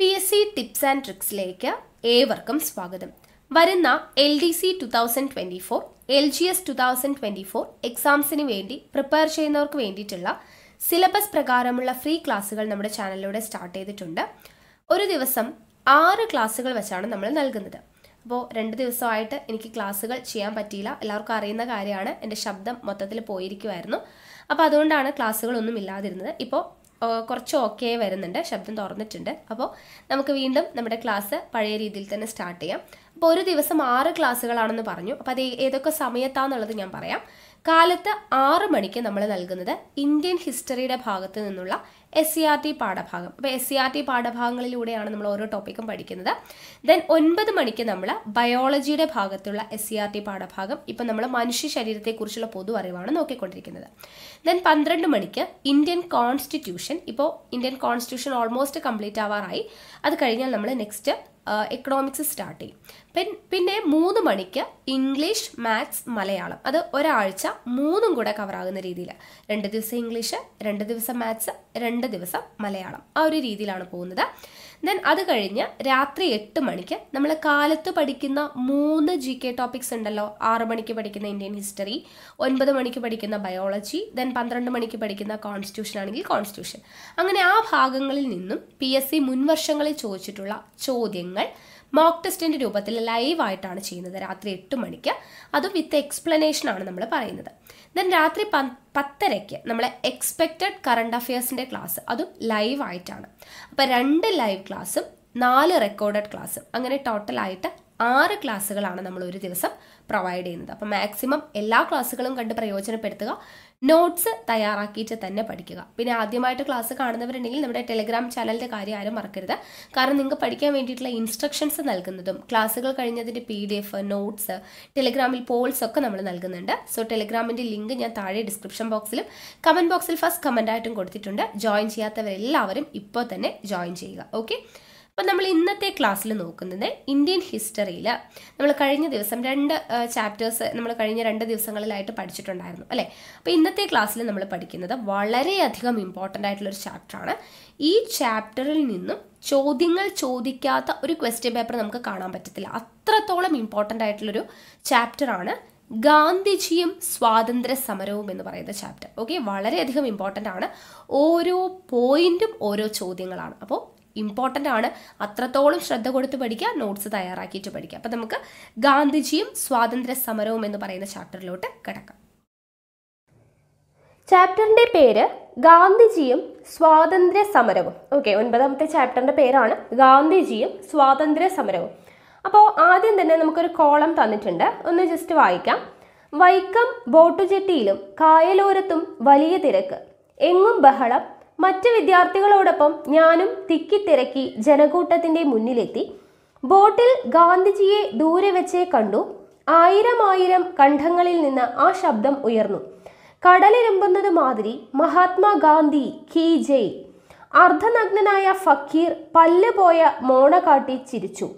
P S C tips and ട്രിക്സിലേക്ക് ഏവർക്കും സ്വാഗതം വരുന്ന L D C two thousand twenty four L G S two thousand twenty four എക്സാംസിന് വേണ്ടി prepare ചെയ്യുന്നവർക്ക് വേണ്ടിയിട്ടുള്ള സിലബസ് പ്രകാരമുള്ള ഫ്രീ ക്ലാസ്സുകൾ നമ്മുടെ ചാനലിലൂടെ സ്റ്റാർട്ട് ചെയ്തിട്ടുണ്ട് ഒരു ദിവസം ആറ് ക്ലാസ്സുകൾ വെച്ചാണ് നമ്മൾ നൽകുന്നത് അപ്പോൾ രണ്ട് ദിവസമായിട്ട് എനിക്ക് ക്ലാസ്സുകൾ ചെയ്യാൻ പറ്റിയില്ല എല്ലാവർക്കും അറിയുന്ന കാര്യമാണ് എൻ്റെ ശബ്ദം മൊത്തത്തിൽ പോയിരിക്കുമായിരുന്നു അപ്പോൾ അതുകൊണ്ടാണ് ക്ലാസ്സുകളൊന്നും ഇല്ലാതിരുന്നത് ഇപ്പോൾ കുറച്ച് ഓക്കെ വരുന്നുണ്ട് ശബ്ദം തുറന്നിട്ടുണ്ട് അപ്പോൾ നമുക്ക് വീണ്ടും നമ്മുടെ ക്ലാസ് പഴയ രീതിയിൽ തന്നെ സ്റ്റാർട്ട് ചെയ്യാം അപ്പോൾ ഒരു ദിവസം ആറ് ക്ലാസ്സുകളാണെന്ന് പറഞ്ഞു അപ്പോൾ അത് ഏതൊക്കെ സമയത്താണെന്നുള്ളത് ഞാൻ പറയാം കാലത്ത് ആറ് മണിക്ക് നമ്മൾ നൽകുന്നത് ഇന്ത്യൻ ഹിസ്റ്ററിയുടെ ഭാഗത്ത് നിന്നുള്ള എസ് സി ആർ ടി പാഠഭാഗം അപ്പോൾ S C e R T പാഠഭാഗങ്ങളിലൂടെയാണ് നമ്മൾ ഓരോ ടോപ്പിക്കും പഠിക്കുന്നത് ദെൻ ഒൻപത് മണിക്ക് നമ്മൾ ബയോളജിയുടെ ഭാഗത്തുള്ള എസ് സി ആർ ടി പാഠഭാഗം ഇപ്പം നമ്മൾ മനുഷ്യ ശരീരത്തെക്കുറിച്ചുള്ള പൊതു അറിവാണ് നോക്കിക്കൊണ്ടിരിക്കുന്നത് ദെൻ പന്ത്രണ്ട് മണിക്ക് ഇന്ത്യൻ കോൺസ്റ്റിറ്റ്യൂഷൻ ഇപ്പോൾ ഇന്ത്യൻ കോൺസ്റ്റിറ്റ്യൂഷൻ ഓൾമോസ്റ്റ് കംപ്ലീറ്റ് ആവാറായി അത് കഴിഞ്ഞാൽ നമ്മൾ നെക്സ്റ്റ് എക്കണോമിക്സ് സ്റ്റാർട്ട് ചെയ്യും പിന്നെ മൂന്ന് മണിക്ക് ഇംഗ്ലീഷ് മാത്സ് മലയാളം അത് ഒരാഴ്ച മൂന്നും കൂടെ കവറാകുന്ന രീതിയിൽ രണ്ട് ദിവസം ഇംഗ്ലീഷ് രണ്ട് ദിവസം മാത്സ് രണ്ട് ദിവസം മലയാളം ആ ഒരു രീതിയിലാണ് പോകുന്നത് ദെൻ അത് കഴിഞ്ഞ് രാത്രി എട്ട് മണിക്ക് നമ്മൾ കാലത്ത് പഠിക്കുന്ന മൂന്ന് ജി കെ ടോപ്പിക്സ് ഉണ്ടല്ലോ ആറ് മണിക്ക് പഠിക്കുന്ന ഇന്ത്യൻ ഹിസ്റ്ററി ഒൻപത് മണിക്ക് പഠിക്കുന്ന ബയോളജി ദെൻ പന്ത്രണ്ട് മണിക്ക് പഠിക്കുന്ന കോൺസ്റ്റിറ്റ്യൂഷൻ ആണെങ്കിൽ കോൺസ്റ്റിറ്റ്യൂഷൻ അങ്ങനെ ആ ഭാഗങ്ങളിൽ നിന്നും പി എസ് സി മുൻവർഷങ്ങളിൽ ചോദിച്ചിട്ടുള്ള ചോദ്യങ്ങൾ മോക്ക് ടെസ്റ്റിൻ്റെ രൂപത്തിൽ ലൈവായിട്ടാണ് ചെയ്യുന്നത് രാത്രി എട്ട് മണിക്ക് അത് വിത്ത് എക്സ്പ്ലനേഷനാണ് നമ്മൾ പറയുന്നത് ദെൻ രാത്രി പ പത്തരയ്ക്ക് നമ്മളെ എക്സ്പെക്റ്റഡ് കറണ്ട് അഫയേഴ്സിൻ്റെ ക്ലാസ് അതും ലൈവായിട്ടാണ് അപ്പോൾ രണ്ട് ലൈവ് ക്ലാസ്സും നാല് റെക്കോർഡഡ് ക്ലാസ്സും അങ്ങനെ ടോട്ടലായിട്ട് ആറ് ക്ലാസ്സുകളാണ് നമ്മൾ ഒരു ദിവസം പ്രൊവൈഡ് ചെയ്യുന്നത് അപ്പോൾ മാക്സിമം എല്ലാ ക്ലാസ്സുകളും കണ്ട് പ്രയോജനപ്പെടുത്തുക നോട്ട്സ് തയ്യാറാക്കിയിട്ട് തന്നെ പഠിക്കുക പിന്നെ ആദ്യമായിട്ട് ക്ലാസ് കാണുന്നവരുണ്ടെങ്കിൽ നമ്മുടെ ടെലിഗ്രാം ചാനലിൻ്റെ കാര്യം ആരും മറക്കരുത് കാരണം നിങ്ങൾക്ക് പഠിക്കാൻ വേണ്ടിയിട്ടുള്ള ഇൻസ്ട്രക്ഷൻസ് നൽകുന്നതും ക്ലാസ്സുകൾ കഴിഞ്ഞതിൻ്റെ പി ഡി എഫ് നോട്ട്സ് ടെലിഗ്രാമിൽ പോൾസ് ഒക്കെ നമ്മൾ നൽകുന്നുണ്ട് സോ ടെലിഗ്രാമിൻ്റെ ലിങ്ക് ഞാൻ താഴെ ഡിസ്ക്രിപ്ഷൻ ബോക്സിലും കമൻറ്റ് ബോക്സിൽ ഫസ്റ്റ് കമൻ്റായിട്ടും കൊടുത്തിട്ടുണ്ട് ജോയിൻ ചെയ്യാത്തവരെല്ലാവരും ഇപ്പോൾ തന്നെ ജോയിൻ ചെയ്യുക ഓക്കെ അപ്പം നമ്മൾ ഇന്നത്തെ ക്ലാസ്സിൽ നോക്കുന്നത് ഇന്ത്യൻ ഹിസ്റ്ററിയിൽ നമ്മൾ കഴിഞ്ഞ ദിവസം രണ്ട് ചാപ്റ്റേഴ്സ് നമ്മൾ കഴിഞ്ഞ രണ്ട് ദിവസങ്ങളിലായിട്ട് പഠിച്ചിട്ടുണ്ടായിരുന്നു അല്ലേ അപ്പോൾ ഇന്നത്തെ ക്ലാസ്സിൽ നമ്മൾ പഠിക്കുന്നത് വളരെയധികം ഇമ്പോർട്ടൻ്റ് ആയിട്ടുള്ളൊരു ചാപ്റ്ററാണ് ഈ ചാപ്റ്ററിൽ നിന്നും ചോദ്യങ്ങൾ ചോദിക്കാത്ത ഒരു ക്വസ്റ്റ്യൻ പേപ്പർ നമുക്ക് കാണാൻ പറ്റത്തില്ല അത്രത്തോളം ഇമ്പോർട്ടൻ്റ് ആയിട്ടുള്ളൊരു ചാപ്റ്ററാണ് ഗാന്ധിജിയും സ്വാതന്ത്ര്യ സമരവും എന്ന് പറയുന്ന ചാപ്റ്റർ ഓക്കെ വളരെയധികം ഇമ്പോർട്ടൻ്റ് ആണ് ഓരോ പോയിന്റും ഓരോ ചോദ്യങ്ങളാണ് അപ്പോൾ ഇമ്പോർട്ടൻ്റ് ആണ് അത്രത്തോളം ശ്രദ്ധ കൊടുത്ത് പഠിക്കുക നോട്ട്സ് തയ്യാറാക്കിയിട്ട് പഠിക്കുക അപ്പം നമുക്ക് ഗാന്ധിജിയും സ്വാതന്ത്ര്യ സമരവും എന്ന് പറയുന്ന ചാപ്റ്ററിലോട്ട് കിടക്കാം ചാപ്റ്ററിൻ്റെ പേര് ഗാന്ധിജിയും സ്വാതന്ത്ര്യ സമരവും ഓക്കെ ഒൻപതാമത്തെ ചാപ്റ്ററിൻ്റെ പേരാണ് ഗാന്ധിജിയും സ്വാതന്ത്ര്യ സമരവും അപ്പോൾ ആദ്യം തന്നെ നമുക്കൊരു കോളം തന്നിട്ടുണ്ട് ഒന്ന് ജസ്റ്റ് വായിക്കാം വൈക്കം ബോട്ടുചെട്ടിയിലും കായലോരത്തും വലിയ തിരക്ക് എങ്ങും ബഹളം മറ്റ് വിദ്യാർത്ഥികളോടൊപ്പം ഞാനും തിക്കിത്തിരക്കി ജനകൂട്ടത്തിന്റെ മുന്നിലെത്തി ബോട്ടിൽ ഗാന്ധിജിയെ ദൂരെ വെച്ചേ കണ്ടു ആയിരം ആയിരം കണ്ഠങ്ങളിൽ നിന്ന് ആ ശബ്ദം ഉയർന്നു കടലിരമ്പുന്നത് മാതിരി മഹാത്മാഗാന്ധി കീ ജയ് അർദ്ധനഗ്നനായ ഫക്കീർ പല്ല് പോയ മോണ കാട്ടി ചിരിച്ചു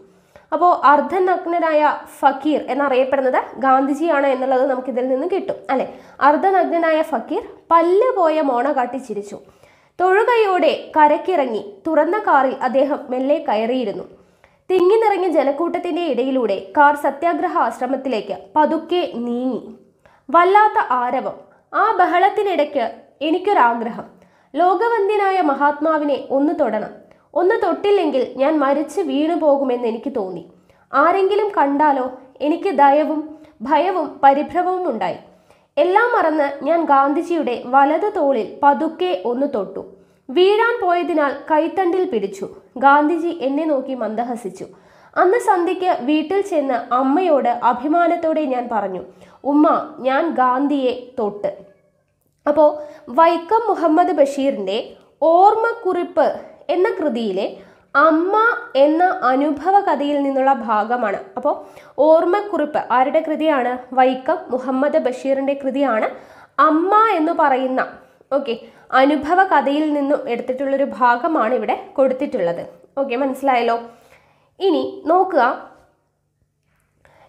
അപ്പോൾ അർദ്ധനഗ്നനായ ഫക്കീർ എന്നറിയപ്പെടുന്നത് ഗാന്ധിജിയാണ് എന്നുള്ളത് നമുക്കിതിൽ നിന്ന് കിട്ടും അല്ലെ അർദ്ധനഗ്നനായ ഫക്കീർ പല്ല് പോയ മോണ കാട്ടി ചിരിച്ചു തൊഴുകയോടെ കരക്കിറങ്ങി തുറന്ന കാറിൽ അദ്ദേഹം മെല്ലെ കയറിയിരുന്നു തിങ്ങി നിറഞ്ഞ ജനക്കൂട്ടത്തിന്റെ ഇടയിലൂടെ കാർ സത്യാഗ്രഹ ആശ്രമത്തിലേക്ക് പതുക്കെ നീങ്ങി വല്ലാത്ത ആരവം ആ ബഹളത്തിനിടയ്ക്ക് എനിക്കൊരാഗ്രഹം ലോകവന്ധ്യനായ മഹാത്മാവിനെ ഒന്ന് തൊടണം ഒന്ന് തൊട്ടില്ലെങ്കിൽ ഞാൻ മരിച്ച് വീണു പോകുമെന്ന് എനിക്ക് തോന്നി ആരെങ്കിലും കണ്ടാലോ എനിക്ക് ദയവും ഭയവും പരിഭ്രമവും ഉണ്ടായി എല്ലാം മറന്ന് ഞാൻ ഗാന്ധിജിയുടെ വലത് തോളിൽ പതുക്കെ ഒന്ന് തൊട്ടു വീഴാൻ പോയതിനാൽ കൈത്തണ്ടിൽ പിടിച്ചു ഗാന്ധിജി എന്നെ നോക്കി മന്ദഹസിച്ചു അന്ന് സന്ധ്യയ്ക്ക് വീട്ടിൽ ചെന്ന് അമ്മയോട് അഭിമാനത്തോടെ ഞാൻ പറഞ്ഞു ഉമ്മ ഞാൻ ഗാന്ധിയെ തൊട്ട് അപ്പോൾ വൈക്കം മുഹമ്മദ് ബഷീറിൻ്റെ ഓർമ്മക്കുറിപ്പ് എന്ന കൃതിയിലെ അമ്മ എന്ന അനുഭവ കഥയിൽ നിന്നുള്ള ഭാഗമാണ് അപ്പോൾ ഓർമ്മക്കുറിപ്പ് ആരുടെ കൃതിയാണ് വൈക്കം മുഹമ്മദ് ബഷീറിൻ്റെ കൃതിയാണ് അമ്മ എന്ന് പറയുന്ന ഓക്കെ അനുഭവ കഥയിൽ നിന്നും എടുത്തിട്ടുള്ളൊരു ഭാഗമാണ് ഇവിടെ കൊടുത്തിട്ടുള്ളത് ഓക്കെ മനസ്സിലായല്ലോ ഇനി നോക്കുക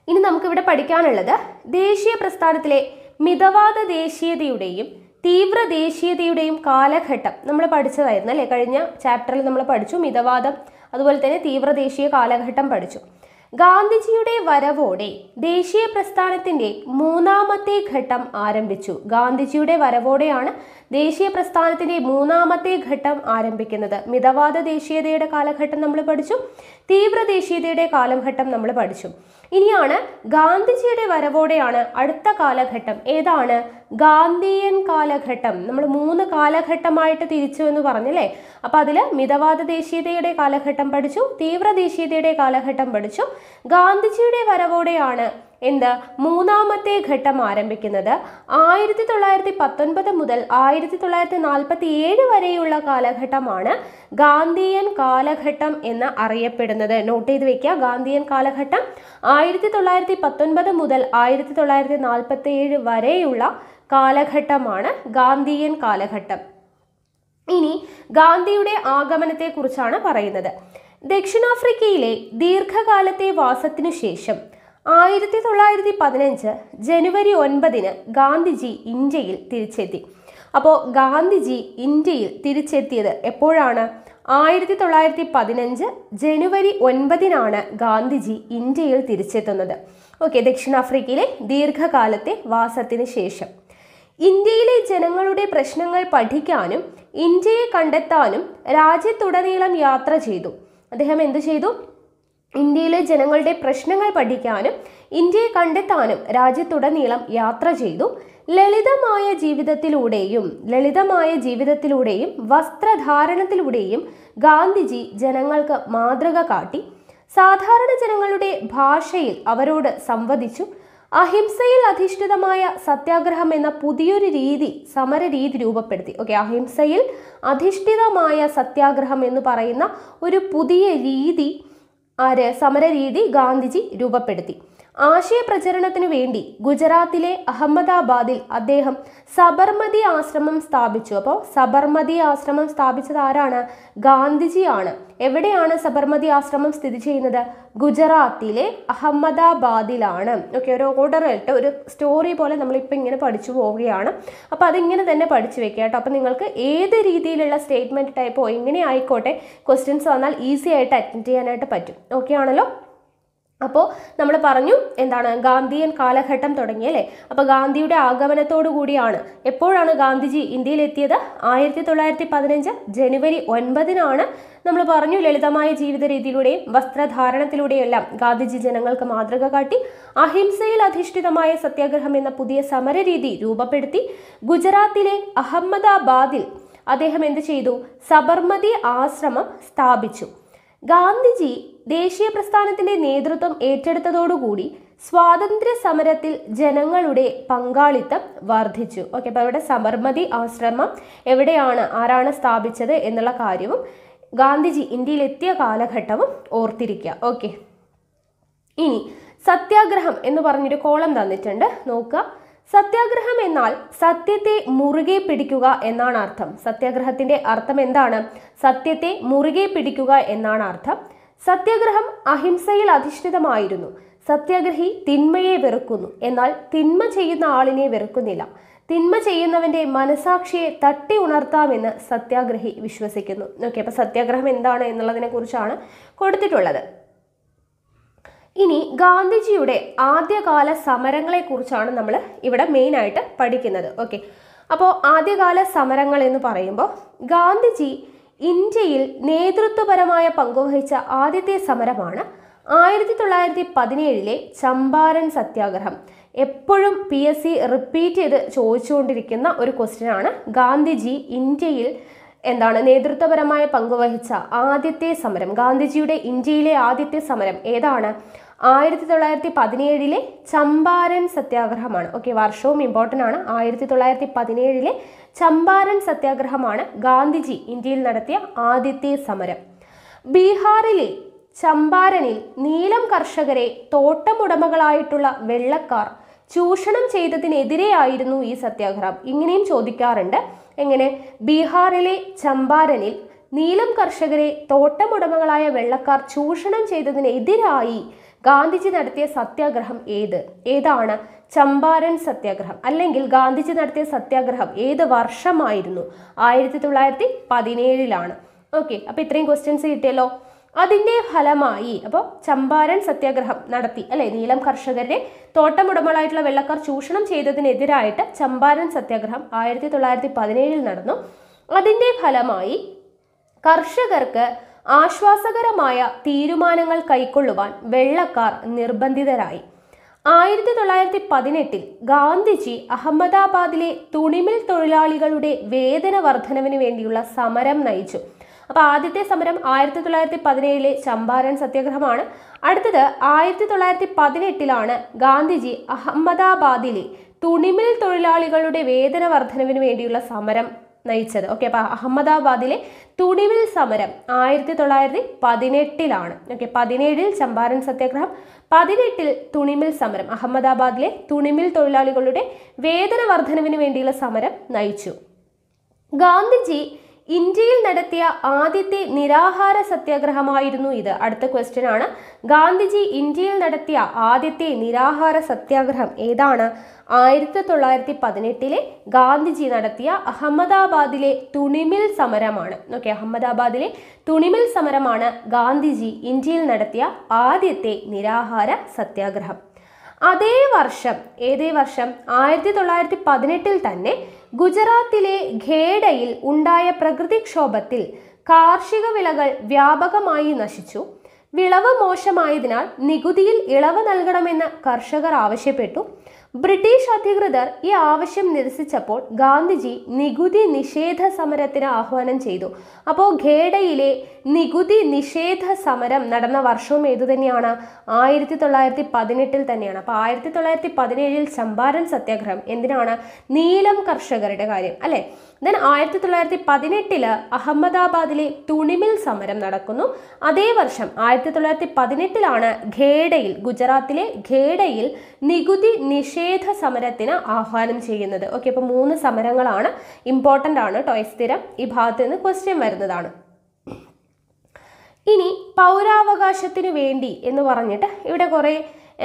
ഇനി നമുക്കിവിടെ പഠിക്കാനുള്ളത് ദേശീയ പ്രസ്ഥാനത്തിലെ മിതവാദ ദേശീയതയുടെയും തീവ്ര ദേശീയതയുടെയും കാലഘട്ടം നമ്മൾ പഠിച്ചതായിരുന്നു അല്ലേ കഴിഞ്ഞ ചാപ്റ്ററിൽ നമ്മൾ പഠിച്ചു മിതവാദം അതുപോലെ തന്നെ തീവ്ര ദേശീയ കാലഘട്ടം പഠിച്ചു ഗാന്ധിജിയുടെ വരവോടെ ദേശീയ പ്രസ്ഥാനത്തിന്റെ മൂന്നാമത്തെ ഘട്ടം ആരംഭിച്ചു ഗാന്ധിജിയുടെ വരവോടെയാണ് ദേശീയ പ്രസ്ഥാനത്തിന്റെ മൂന്നാമത്തെ ഘട്ടം ആരംഭിക്കുന്നത് മിതവാദ ദേശീയതയുടെ കാലഘട്ടം നമ്മൾ പഠിച്ചു തീവ്ര ദേശീയതയുടെ കാലഘട്ടം നമ്മൾ പഠിച്ചു ഇനിയാണ് ഗാന്ധിജിയുടെ വരവോടെയാണ് അടുത്ത കാലഘട്ടം ഏതാണ് ഗാന്ധിയൻ കാലഘട്ടം നമ്മൾ മൂന്ന് കാലഘട്ടമായിട്ട് തിരിച്ചു എന്ന് പറഞ്ഞല്ലേ അപ്പം അതിൽ മിതവാദ ദേശീയതയുടെ കാലഘട്ടം പഠിച്ചു തീവ്ര ദേശീയതയുടെ കാലഘട്ടം പഠിച്ചു ഗാന്ധിജിയുടെ വരവോടെയാണ് എന്ത് മൂന്നാമത്തെ ഘട്ടം ആരംഭിക്കുന്നത് ആയിരത്തി തൊള്ളായിരത്തി പത്തൊൻപത് മുതൽ ആയിരത്തി തൊള്ളായിരത്തി നാൽപ്പത്തി ഏഴ് വരെയുള്ള കാലഘട്ടമാണ് ഗാന്ധിയൻ കാലഘട്ടം എന്ന് അറിയപ്പെടുന്നത് നോട്ട് ചെയ്ത് വെക്കുക ഗാന്ധിയൻ കാലഘട്ടം ആയിരത്തി തൊള്ളായിരത്തി പത്തൊൻപത് മുതൽ ആയിരത്തി തൊള്ളായിരത്തി നാൽപ്പത്തി ഏഴ് വരെയുള്ള കാലഘട്ടമാണ് ഗാന്ധിയൻ കാലഘട്ടം ഇനി ഗാന്ധിയുടെ ആഗമനത്തെക്കുറിച്ചാണ് പറയുന്നത് ദക്ഷിണാഫ്രിക്കയിലെ ദീർഘകാലത്തെ വാസത്തിനു ശേഷം ആയിരത്തി തൊള്ളായിരത്തി പതിനഞ്ച് ജനുവരി ഒൻപതിന് ഗാന്ധിജി ഇന്ത്യയിൽ തിരിച്ചെത്തി അപ്പോൾ ഗാന്ധിജി ഇന്ത്യയിൽ തിരിച്ചെത്തിയത് എപ്പോഴാണ് ആയിരത്തി തൊള്ളായിരത്തി പതിനഞ്ച് ജനുവരി ഒൻപതിനാണ് ഗാന്ധിജി ഇന്ത്യയിൽ തിരിച്ചെത്തുന്നത് ഓക്കെ ദക്ഷിണാഫ്രിക്കയിലെ ദീർഘകാലത്തെ വാസത്തിന് ശേഷം ഇന്ത്യയിലെ ജനങ്ങളുടെ പ്രശ്നങ്ങൾ പഠിക്കാനും ഇന്ത്യയെ കണ്ടെത്താനും രാജ്യത്തുടനീളം യാത്ര ചെയ്തു അദ്ദേഹം എന്തു ചെയ്തു ഇന്ത്യയിലെ ജനങ്ങളുടെ പ്രശ്നങ്ങൾ പഠിക്കാനും ഇന്ത്യയെ കണ്ടെത്താനും രാജ്യത്തുടനീളം യാത്ര ചെയ്തു ലളിതമായ ജീവിതത്തിലൂടെയും ലളിതമായ ജീവിതത്തിലൂടെയും വസ്ത്രധാരണത്തിലൂടെയും ഗാന്ധിജി ജനങ്ങൾക്ക് മാതൃക കാട്ടി സാധാരണ ജനങ്ങളുടെ ഭാഷയിൽ അവരോട് സംവദിച്ചു അഹിംസയിൽ അധിഷ്ഠിതമായ സത്യാഗ്രഹം എന്ന പുതിയൊരു രീതി സമര രീതി രൂപപ്പെടുത്തി ഓക്കെ അഹിംസയിൽ അധിഷ്ഠിതമായ സത്യാഗ്രഹം എന്ന് പറയുന്ന ഒരു പുതിയ രീതി ആര് സമരരീതി ഗാന്ധിജി രൂപപ്പെടുത്തി ആശയപ്രചരണത്തിനു വേണ്ടി ഗുജറാത്തിലെ അഹമ്മദാബാദിൽ അദ്ദേഹം സബർമതി ആശ്രമം സ്ഥാപിച്ചു അപ്പോൾ സബർമതി ആശ്രമം സ്ഥാപിച്ചത് ആരാണ് ഗാന്ധിജിയാണ് എവിടെയാണ് സബർമതി ആശ്രമം സ്ഥിതി ചെയ്യുന്നത് ഗുജറാത്തിലെ അഹമ്മദാബാദിലാണ് ഓക്കെ ഒരു ഓർഡർ ആയിട്ട് ഒരു സ്റ്റോറി പോലെ നമ്മളിപ്പോൾ ഇങ്ങനെ പഠിച്ചു പോവുകയാണ് അപ്പോൾ അതിങ്ങനെ തന്നെ പഠിച്ചു വെക്കുക കേട്ടോ അപ്പോൾ നിങ്ങൾക്ക് ഏത് രീതിയിലുള്ള സ്റ്റേറ്റ്മെൻറ്റ് ടൈപ്പോ എങ്ങനെ ആയിക്കോട്ടെ ക്വസ്റ്റ്യൻസ് വന്നാൽ ഈസി ആയിട്ട് അറ്റൻഡ് ചെയ്യാനായിട്ട് പറ്റും ഓക്കെ ആണല്ലോ അപ്പോൾ നമ്മൾ പറഞ്ഞു എന്താണ് ഗാന്ധിയൻ കാലഘട്ടം തുടങ്ങി അല്ലേ അപ്പോൾ ഗാന്ധിയുടെ ആഗമനത്തോടു കൂടിയാണ് എപ്പോഴാണ് ഗാന്ധിജി ഇന്ത്യയിലെത്തിയത് ആയിരത്തി തൊള്ളായിരത്തി പതിനഞ്ച് ജനുവരി ഒൻപതിനാണ് നമ്മൾ പറഞ്ഞു ലളിതമായ ജീവിത രീതിയിലൂടെയും വസ്ത്രധാരണത്തിലൂടെയും എല്ലാം ഗാന്ധിജി ജനങ്ങൾക്ക് മാതൃക കാട്ടി അഹിംസയിൽ അധിഷ്ഠിതമായ സത്യാഗ്രഹം എന്ന പുതിയ സമരരീതി രൂപപ്പെടുത്തി ഗുജറാത്തിലെ അഹമ്മദാബാദിൽ അദ്ദേഹം എന്ത് ചെയ്തു സബർമതി ആശ്രമം സ്ഥാപിച്ചു ഗാന്ധിജി ദേശീയ പ്രസ്ഥാനത്തിന്റെ നേതൃത്വം ഏറ്റെടുത്തതോടുകൂടി സ്വാതന്ത്ര്യ സമരത്തിൽ ജനങ്ങളുടെ പങ്കാളിത്തം വർദ്ധിച്ചു ഓക്കെ അപ്പോൾ ഇവിടെ സബർമതി ആശ്രമം എവിടെയാണ് ആരാണ് സ്ഥാപിച്ചത് എന്നുള്ള കാര്യവും ഗാന്ധിജി ഇന്ത്യയിലെത്തിയ കാലഘട്ടവും ഓർത്തിരിക്കുക ഓക്കെ ഇനി സത്യാഗ്രഹം എന്ന് പറഞ്ഞൊരു കോളം തന്നിട്ടുണ്ട് നോക്കുക സത്യാഗ്രഹം എന്നാൽ സത്യത്തെ മുറുകെ പിടിക്കുക എന്നാണ് അർത്ഥം സത്യാഗ്രഹത്തിന്റെ അർത്ഥം എന്താണ് സത്യത്തെ മുറുകെ പിടിക്കുക എന്നാണ് അർത്ഥം സത്യാഗ്രഹം അഹിംസയിൽ അധിഷ്ഠിതമായിരുന്നു സത്യാഗ്രഹി തിന്മയെ വെറുക്കുന്നു എന്നാൽ തിന്മ ചെയ്യുന്ന ആളിനെ വെറുക്കുന്നില്ല തിന്മ ചെയ്യുന്നവന്റെ മനസാക്ഷിയെ തട്ടി ഉണർത്താമെന്ന് സത്യാഗ്രഹി വിശ്വസിക്കുന്നു ഓക്കെ അപ്പോൾ സത്യാഗ്രഹം എന്താണ് എന്നുള്ളതിനെ കുറിച്ചാണ് കൊടുത്തിട്ടുള്ളത് ഇനി ഗാന്ധിജിയുടെ ആദ്യകാല സമരങ്ങളെക്കുറിച്ചാണ് നമ്മൾ ഇവിടെ മെയിനായിട്ട് പഠിക്കുന്നത് ഓക്കെ അപ്പോൾ ആദ്യകാല സമരങ്ങൾ എന്ന് പറയുമ്പോൾ ഗാന്ധിജി ഇന്ത്യയിൽ നേതൃത്വപരമായ പങ്കുവഹിച്ച ആദ്യത്തെ സമരമാണ് ആയിരത്തി തൊള്ളായിരത്തി പതിനേഴിലെ ചമ്പാരൻ സത്യാഗ്രഹം എപ്പോഴും പി എസ് സി റിപ്പീറ്റ് ചെയ്ത് ചോദിച്ചുകൊണ്ടിരിക്കുന്ന ഒരു ക്വസ്റ്റ്യനാണ് ഗാന്ധിജി ഇന്ത്യയിൽ എന്താണ് നേതൃത്വപരമായ പങ്കുവഹിച്ച ആദ്യത്തെ സമരം ഗാന്ധിജിയുടെ ഇന്ത്യയിലെ ആദ്യത്തെ സമരം ഏതാണ് ആയിരത്തി തൊള്ളായിരത്തി പതിനേഴിലെ ചമ്പാരൻ സത്യാഗ്രഹമാണ് ഓക്കെ വർഷവും ഇമ്പോർട്ടൻ്റ് ആണ് ആയിരത്തി തൊള്ളായിരത്തി പതിനേഴിലെ ചമ്പാരൻ സത്യാഗ്രഹമാണ് ഗാന്ധിജി ഇന്ത്യയിൽ നടത്തിയ ആദ്യത്തെ സമരം ബീഹാറിലെ ചമ്പാരനിൽ നീലം കർഷകരെ തോട്ടമുടമകളായിട്ടുള്ള വെള്ളക്കാർ ചൂഷണം ചെയ്തതിനെതിരെയായിരുന്നു ഈ സത്യാഗ്രഹം ഇങ്ങനെയും ചോദിക്കാറുണ്ട് എങ്ങനെ ബീഹാറിലെ ചമ്പാരനിൽ നീലം കർഷകരെ തോട്ടമുടമകളായ വെള്ളക്കാർ ചൂഷണം ചെയ്തതിനെതിരായി ഗാന്ധിജി നടത്തിയ സത്യാഗ്രഹം ഏത് ഏതാണ് ചമ്പാരൻ സത്യാഗ്രഹം അല്ലെങ്കിൽ ഗാന്ധിജി നടത്തിയ സത്യാഗ്രഹം ഏത് വർഷമായിരുന്നു ആയിരത്തി തൊള്ളായിരത്തി പതിനേഴിലാണ് ഓക്കെ അപ്പോൾ ഇത്രയും ക്വസ്റ്റ്യൻസ് കിട്ടിയല്ലോ അതിന്റെ ഫലമായി അപ്പോൾ ചമ്പാരൻ സത്യാഗ്രഹം നടത്തി അല്ലെ നീലം കർഷകരെ തോട്ടമുടമകളായിട്ടുള്ള വെള്ളക്കാർ ചൂഷണം ചെയ്തതിനെതിരായിട്ട് ചമ്പാരൻ സത്യാഗ്രഹം ആയിരത്തി തൊള്ളായിരത്തി പതിനേഴിൽ നടന്നു അതിന്റെ ഫലമായി കർഷകർക്ക് ആശ്വാസകരമായ തീരുമാനങ്ങൾ കൈക്കൊള്ളുവാൻ വെള്ളക്കാർ നിർബന്ധിതരായി ആയിരത്തി തൊള്ളായിരത്തി പതിനെട്ടിൽ ഗാന്ധിജി അഹമ്മദാബാദിലെ തുണിമിൽ തൊഴിലാളികളുടെ വേതന വർധനവിന് വേണ്ടിയുള്ള സമരം നയിച്ചു അപ്പോൾ ആദ്യത്തെ സമരം ആയിരത്തി തൊള്ളായിരത്തി പതിനേഴിലെ ചമ്പാരൻ സത്യാഗ്രഹമാണ് അടുത്തത് ആയിരത്തി തൊള്ളായിരത്തി പതിനെട്ടിലാണ് ഗാന്ധിജി അഹമ്മദാബാദിലെ തുണിമിൽ തൊഴിലാളികളുടെ വേതന വർധനവിന് വേണ്ടിയുള്ള സമരം നയിച്ചത് ഓക്കെ അപ്പോൾ അഹമ്മദാബാദിലെ തുണിവിൽ സമരം ആയിരത്തി തൊള്ളായിരത്തി പതിനെട്ടിലാണ് ഓക്കെ പതിനേഴിൽ ചമ്പാരൻ സത്യാഗ്രഹം പതിനെട്ടിൽ തുണിമിൽ സമരം അഹമ്മദാബാദിലെ തുണിമിൽ തൊഴിലാളികളുടെ വേതന വർധനവിന് വേണ്ടിയുള്ള സമരം നയിച്ചു ഗാന്ധിജി ഇന്ത്യയിൽ നടത്തിയ ആദ്യത്തെ നിരാഹാര സത്യാഗ്രഹമായിരുന്നു ഇത് അടുത്ത ക്വസ്റ്റ്യൻ ആണ് ഗാന്ധിജി ഇന്ത്യയിൽ നടത്തിയ ആദ്യത്തെ നിരാഹാര സത്യാഗ്രഹം ഏതാണ് ആയിരത്തി തൊള്ളായിരത്തി പതിനെട്ടിലെ ഗാന്ധിജി നടത്തിയ അഹമ്മദാബാദിലെ തുണിമിൽ സമരമാണ് ഓക്കെ അഹമ്മദാബാദിലെ തുണിമിൽ സമരമാണ് ഗാന്ധിജി ഇന്ത്യയിൽ നടത്തിയ ആദ്യത്തെ നിരാഹാര സത്യാഗ്രഹം അതേ വർഷം ഏതേ വർഷം ആയിരത്തി തൊള്ളായിരത്തി പതിനെട്ടിൽ തന്നെ ഗുജറാത്തിലെ ഖേഡയിൽ ഉണ്ടായ പ്രകൃതിക്ഷോഭത്തിൽ കാർഷിക വിളകൾ വ്യാപകമായി നശിച്ചു വിളവ് മോശമായതിനാൽ നികുതിയിൽ ഇളവ് നൽകണമെന്ന് കർഷകർ ആവശ്യപ്പെട്ടു ബ്രിട്ടീഷ് അധികൃതർ ഈ ആവശ്യം നിരസിച്ചപ്പോൾ ഗാന്ധിജി നികുതി നിഷേധ സമരത്തിന് ആഹ്വാനം ചെയ്തു അപ്പോൾ ഖേഡയിലെ നികുതി നിഷേധ സമരം നടന്ന വർഷവും ഏതു തന്നെയാണ് ആയിരത്തി തൊള്ളായിരത്തി പതിനെട്ടിൽ തന്നെയാണ് അപ്പോൾ ആയിരത്തി തൊള്ളായിരത്തി പതിനേഴിൽ ചമ്പാരൻ സത്യാഗ്രഹം എന്തിനാണ് നീലം കർഷകരുടെ കാര്യം അല്ലേ ദെൻ ആയിരത്തി തൊള്ളായിരത്തി പതിനെട്ടില് അഹമ്മദാബാദിലെ തുണിമിൽ സമരം നടക്കുന്നു അതേ വർഷം ആയിരത്തി തൊള്ളായിരത്തി പതിനെട്ടിലാണ് ഖേഡയിൽ ഗുജറാത്തിലെ ഖേഡയിൽ നികുതി നിഷേധ സമരത്തിന് ആഹ്വാനം ചെയ്യുന്നത് ഓക്കെ അപ്പോൾ മൂന്ന് സമരങ്ങളാണ് ഇമ്പോർട്ടൻ്റ് ആണ് ടോയ് സ്ഥിരം ഈ ഭാഗത്ത് നിന്ന് ക്വസ്റ്റ്യൻ വരുന്നതാണ് ഇനി പൗരാവകാശത്തിനു വേണ്ടി എന്ന് പറഞ്ഞിട്ട് ഇവിടെ കുറേ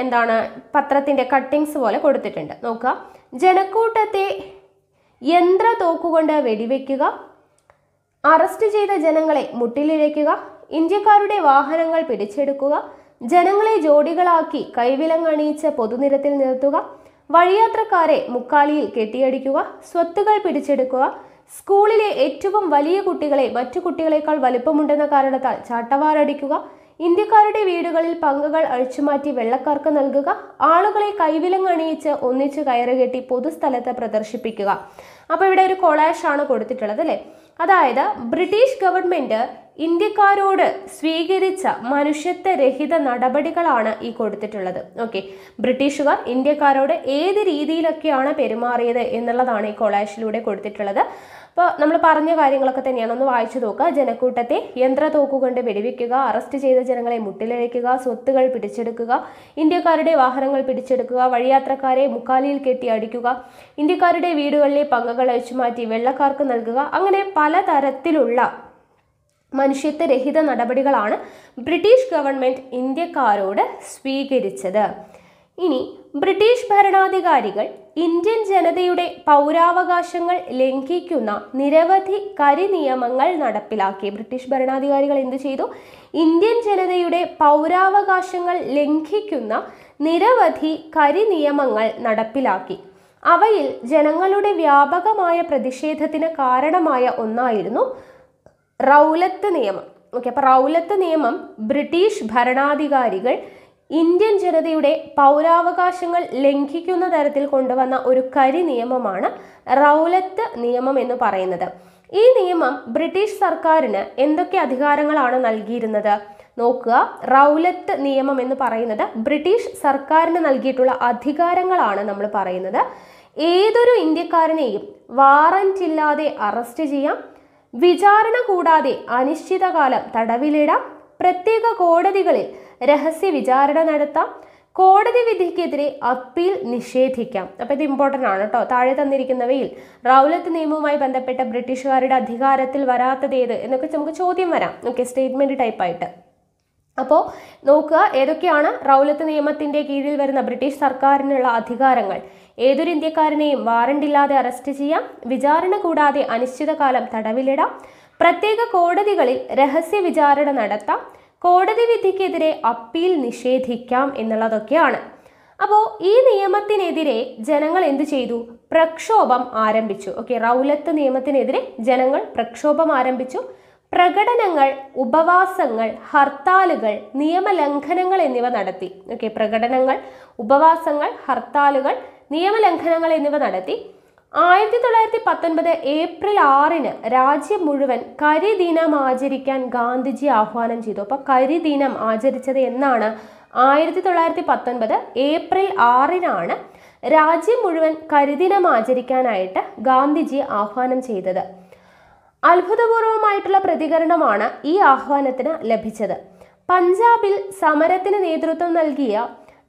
എന്താണ് പത്രത്തിൻ്റെ കട്ടിങ്സ് പോലെ കൊടുത്തിട്ടുണ്ട് നോക്കുക ജനക്കൂട്ടത്തെ യന്ത്ര തോക്കുകൊണ്ട് വെടിവെക്കുക അറസ്റ്റ് ചെയ്ത ജനങ്ങളെ മുട്ടിലിഴയ്ക്കുക ഇന്ത്യക്കാരുടെ വാഹനങ്ങൾ പിടിച്ചെടുക്കുക ജനങ്ങളെ ജോഡികളാക്കി കൈവിലങ്ങണിയിച്ച് പൊതുനിരത്തിൽ നിർത്തുക വഴിയാത്രക്കാരെ മുക്കാലിയിൽ കെട്ടിയടിക്കുക സ്വത്തുകൾ പിടിച്ചെടുക്കുക സ്കൂളിലെ ഏറ്റവും വലിയ കുട്ടികളെ മറ്റു കുട്ടികളെക്കാൾ വലിപ്പമുണ്ടെന്ന കാരണത്താൽ ചാട്ടവാറടിക്കുക ഇന്ത്യക്കാരുടെ വീടുകളിൽ പങ്കുകൾ അഴിച്ചുമാറ്റി വെള്ളക്കാർക്ക് നൽകുക ആളുകളെ കൈവിലങ്ങണിയിച്ച് ഒന്നിച്ചു കയറുകെട്ടി പൊതുസ്ഥലത്ത് പ്രദർശിപ്പിക്കുക അപ്പോൾ ഇവിടെ ഒരു കൊളാഷ് ആണ് കൊടുത്തിട്ടുള്ളത് അല്ലേ അതായത് ബ്രിട്ടീഷ് ഗവൺമെന്റ് ഇന്ത്യക്കാരോട് സ്വീകരിച്ച മനുഷ്യത്വരഹിത നടപടികളാണ് ഈ കൊടുത്തിട്ടുള്ളത് ഓക്കെ ബ്രിട്ടീഷുകാർ ഇന്ത്യക്കാരോട് ഏത് രീതിയിലൊക്കെയാണ് പെരുമാറിയത് എന്നുള്ളതാണ് ഈ കൊളാഷിലൂടെ കൊടുത്തിട്ടുള്ളത് അപ്പോൾ നമ്മൾ പറഞ്ഞ കാര്യങ്ങളൊക്കെ തന്നെയാണ് ഒന്ന് വായിച്ചു നോക്കുക ജനക്കൂട്ടത്തെ യന്ത്ര തോക്കുകൊണ്ട് വെടിവെക്കുക അറസ്റ്റ് ചെയ്ത ജനങ്ങളെ മുട്ടിലഴിക്കുക സ്വത്തുകൾ പിടിച്ചെടുക്കുക ഇന്ത്യക്കാരുടെ വാഹനങ്ങൾ പിടിച്ചെടുക്കുക വഴിയാത്രക്കാരെ മുക്കാലിയിൽ കെട്ടി അടിക്കുക ഇന്ത്യക്കാരുടെ വീടുകളിലെ പങ്കുകൾ അഴിച്ചുമാറ്റി വെള്ളക്കാർക്ക് നൽകുക അങ്ങനെ പലതരത്തിലുള്ള മനുഷ്യത്വരഹിത നടപടികളാണ് ബ്രിട്ടീഷ് ഗവൺമെൻറ് ഇന്ത്യക്കാരോട് സ്വീകരിച്ചത് ഇനി ബ്രിട്ടീഷ് ഭരണാധികാരികൾ ഇന്ത്യൻ ജനതയുടെ പൗരാവകാശങ്ങൾ ലംഘിക്കുന്ന നിരവധി കരിനിയമങ്ങൾ നടപ്പിലാക്കി ബ്രിട്ടീഷ് ഭരണാധികാരികൾ എന്തു ചെയ്തു ഇന്ത്യൻ ജനതയുടെ പൗരാവകാശങ്ങൾ ലംഘിക്കുന്ന നിരവധി കരിനിയമങ്ങൾ നടപ്പിലാക്കി അവയിൽ ജനങ്ങളുടെ വ്യാപകമായ പ്രതിഷേധത്തിന് കാരണമായ ഒന്നായിരുന്നു റൗലത്ത് നിയമം ഓക്കെ അപ്പോൾ റൗലത്ത് നിയമം ബ്രിട്ടീഷ് ഭരണാധികാരികൾ ഇന്ത്യൻ ജനതയുടെ പൗരാവകാശങ്ങൾ ലംഘിക്കുന്ന തരത്തിൽ കൊണ്ടുവന്ന ഒരു കരി നിയമമാണ് റൗലത്ത് നിയമം എന്ന് പറയുന്നത് ഈ നിയമം ബ്രിട്ടീഷ് സർക്കാരിന് എന്തൊക്കെ അധികാരങ്ങളാണ് നൽകിയിരുന്നത് നോക്കുക റൗലത്ത് നിയമം എന്ന് പറയുന്നത് ബ്രിട്ടീഷ് സർക്കാരിന് നൽകിയിട്ടുള്ള അധികാരങ്ങളാണ് നമ്മൾ പറയുന്നത് ഏതൊരു ഇന്ത്യക്കാരനെയും വാറന്റ് ഇല്ലാതെ അറസ്റ്റ് ചെയ്യാം വിചാരണ കൂടാതെ അനിശ്ചിതകാലം തടവിലിടാം പ്രത്യേക കോടതികളിൽ രഹസ്യ വിചാരണ നടത്താം കോടതി വിധിക്കെതിരെ അപ്പീൽ നിഷേധിക്കാം അപ്പോൾ ഇത് ഇമ്പോർട്ടൻ്റ് ആണ് കേട്ടോ താഴെ തന്നിരിക്കുന്നവയിൽ റൗലത്ത് നിയമവുമായി ബന്ധപ്പെട്ട ബ്രിട്ടീഷുകാരുടെ അധികാരത്തിൽ വരാത്തത് ഏത് എന്നൊക്കെ നമുക്ക് ചോദ്യം വരാം ഓക്കെ ടൈപ്പ് ടൈപ്പായിട്ട് അപ്പോൾ നോക്കുക ഏതൊക്കെയാണ് റൗലത്ത് നിയമത്തിൻ്റെ കീഴിൽ വരുന്ന ബ്രിട്ടീഷ് സർക്കാരിനുള്ള അധികാരങ്ങൾ ഏതൊരു ഇന്ത്യക്കാരനെയും വാറണ്ടില്ലാതെ അറസ്റ്റ് ചെയ്യാം വിചാരണ കൂടാതെ അനിശ്ചിതകാലം തടവിലിടാം പ്രത്യേക കോടതികളിൽ രഹസ്യ വിചാരണ നടത്താം കോടതി വിധിക്കെതിരെ അപ്പീൽ നിഷേധിക്കാം എന്നുള്ളതൊക്കെയാണ് അപ്പോൾ ഈ നിയമത്തിനെതിരെ ജനങ്ങൾ എന്തു ചെയ്തു പ്രക്ഷോഭം ആരംഭിച്ചു ഓക്കെ റൗലത്ത് നിയമത്തിനെതിരെ ജനങ്ങൾ പ്രക്ഷോഭം ആരംഭിച്ചു പ്രകടനങ്ങൾ ഉപവാസങ്ങൾ ഹർത്താലുകൾ നിയമലംഘനങ്ങൾ എന്നിവ നടത്തി ഓക്കെ പ്രകടനങ്ങൾ ഉപവാസങ്ങൾ ഹർത്താലുകൾ നിയമലംഘനങ്ങൾ എന്നിവ നടത്തി ആയിരത്തി തൊള്ളായിരത്തി പത്തൊൻപത് ഏപ്രിൽ ആറിന് രാജ്യം മുഴുവൻ കരിദിനം ആചരിക്കാൻ ഗാന്ധിജി ആഹ്വാനം ചെയ്തു അപ്പോൾ കരിദിനം ആചരിച്ചത് എന്നാണ് ആയിരത്തി തൊള്ളായിരത്തി പത്തൊൻപത് ഏപ്രിൽ ആറിനാണ് രാജ്യം മുഴുവൻ കരിദിനം ആചരിക്കാനായിട്ട് ഗാന്ധിജി ആഹ്വാനം ചെയ്തത് അത്ഭുതപൂർവമായിട്ടുള്ള പ്രതികരണമാണ് ഈ ആഹ്വാനത്തിന് ലഭിച്ചത് പഞ്ചാബിൽ സമരത്തിന് നേതൃത്വം നൽകിയ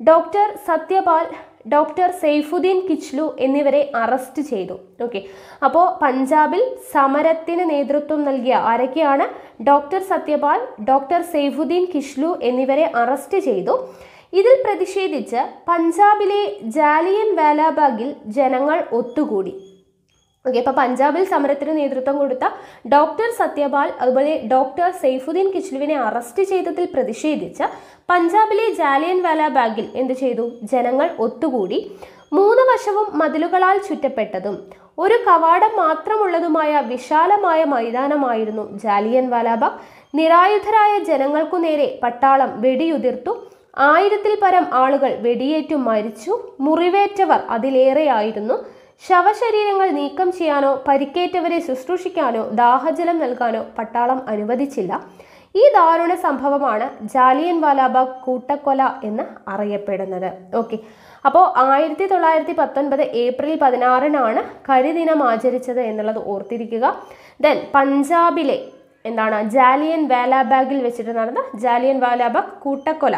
ഡോക്ടർ സത്യപാൽ ഡോക്ടർ സെയ്ഫുദ്ദീൻ കിച്ലു എന്നിവരെ അറസ്റ്റ് ചെയ്തു ഓക്കെ അപ്പോൾ പഞ്ചാബിൽ സമരത്തിന് നേതൃത്വം നൽകിയ ആരൊക്കെയാണ് ഡോക്ടർ സത്യപാൽ ഡോക്ടർ സെയ്ഫുദ്ദീൻ കിഷ്ലു എന്നിവരെ അറസ്റ്റ് ചെയ്തു ഇതിൽ പ്രതിഷേധിച്ച് പഞ്ചാബിലെ ജാലിയൻ വാലാബാഗിൽ ജനങ്ങൾ ഒത്തുകൂടി ഓക്കെ അപ്പോൾ പഞ്ചാബിൽ സമരത്തിന് നേതൃത്വം കൊടുത്ത ഡോക്ടർ സത്യപാൽ അതുപോലെ ഡോക്ടർ സെയ്ഫുദ്ദീൻ കിച്ലുവിനെ അറസ്റ്റ് ചെയ്തതിൽ പ്രതിഷേധിച്ച് പഞ്ചാബിലെ ജാലിയൻ വാല ബാഗിൽ എന്ത് ചെയ്തു ജനങ്ങൾ ഒത്തുകൂടി മൂന്ന് വശവും മതിലുകളാൽ ചുറ്റപ്പെട്ടതും ഒരു കവാടം മാത്രമുള്ളതുമായ വിശാലമായ മൈതാനമായിരുന്നു ജാലിയൻ വാലാബാഗ് നിരായുധരായ ജനങ്ങൾക്കു നേരെ പട്ടാളം വെടിയുതിർത്തു ആയിരത്തിൽ പരം ആളുകൾ വെടിയേറ്റു മരിച്ചു മുറിവേറ്റവർ അതിലേറെയായിരുന്നു ശവശരീരങ്ങൾ നീക്കം ചെയ്യാനോ പരിക്കേറ്റവരെ ശുശ്രൂഷിക്കാനോ ദാഹജലം നൽകാനോ പട്ടാളം അനുവദിച്ചില്ല ഈ ദാരുണ സംഭവമാണ് ജാലിയൻ വാലാബാഗ് കൂട്ടക്കൊല എന്ന് അറിയപ്പെടുന്നത് ഓക്കെ അപ്പോൾ ആയിരത്തി തൊള്ളായിരത്തി പത്തൊൻപത് ഏപ്രിൽ പതിനാറിനാണ് കരിദിനം ആചരിച്ചത് എന്നുള്ളത് ഓർത്തിരിക്കുക ദെൻ പഞ്ചാബിലെ എന്താണ് ജാലിയൻ വാലാബാഗിൽ വെച്ചിട്ട് നടന്ന ജാലിയൻ വാലാബാഗ് കൂട്ടക്കൊല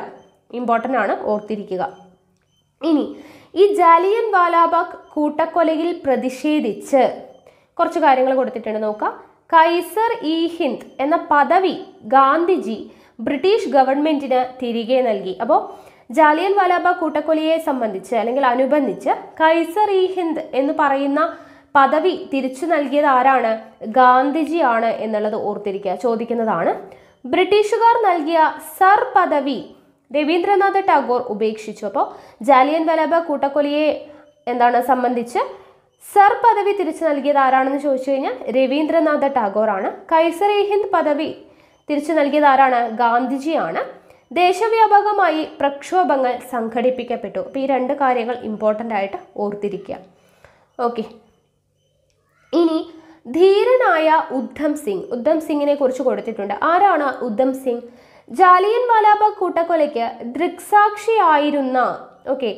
ഇമ്പോർട്ടൻ്റ് ആണ് ഓർത്തിരിക്കുക ഇനി ഈ ജാലിയൻ വാലാബാഗ് കൂട്ടക്കൊലയിൽ പ്രതിഷേധിച്ച് കുറച്ച് കാര്യങ്ങൾ കൊടുത്തിട്ടുണ്ട് നോക്കാം കൈസർ ഇ ഹിന്ദ് എന്ന പദവി ഗാന്ധിജി ബ്രിട്ടീഷ് ഗവൺമെന്റിന് തിരികെ നൽകി അപ്പോൾ ജാലിയൻ വാലാബാഗ് കൂട്ടക്കൊലയെ സംബന്ധിച്ച് അല്ലെങ്കിൽ അനുബന്ധിച്ച് കൈസർ ഇ ഹിന്ദ് എന്ന് പറയുന്ന പദവി തിരിച്ചു നൽകിയത് ആരാണ് ഗാന്ധിജിയാണ് എന്നുള്ളത് ഓർത്തിരിക്കുക ചോദിക്കുന്നതാണ് ബ്രിട്ടീഷുകാർ നൽകിയ സർ പദവി രവീന്ദ്രനാഥ് ടാഗോർ ഉപേക്ഷിച്ചു അപ്പോൾ ജാലിയൻ വലാബ കൂട്ടക്കൊലിയെ എന്താണ് സംബന്ധിച്ച് സർ പദവി തിരിച്ചു നൽകിയത് ആരാണെന്ന് ചോദിച്ചു കഴിഞ്ഞാൽ രവീന്ദ്രനാഥ ആണ് കൈസറി ഹിന്ദ് പദവി തിരിച്ചു നൽകിയത് ആരാണ് ഗാന്ധിജിയാണ് ദേശവ്യാപകമായി പ്രക്ഷോഭങ്ങൾ സംഘടിപ്പിക്കപ്പെട്ടു അപ്പോൾ ഈ രണ്ട് കാര്യങ്ങൾ ഇമ്പോർട്ടൻ്റ് ആയിട്ട് ഓർത്തിരിക്കുക ഓക്കെ ഇനി ധീരനായ ഉദ്ധം സിംഗ് ഉദ്ധം സിംഗിനെ കുറിച്ച് കൊടുത്തിട്ടുണ്ട് ആരാണ് ഉദ്ധം സിംഗ് ജാലിയൻ വാലാബാഗ് കൂട്ടക്കൊലയ്ക്ക് ദൃക്സാക്ഷിയായിരുന്ന ഓക്കെ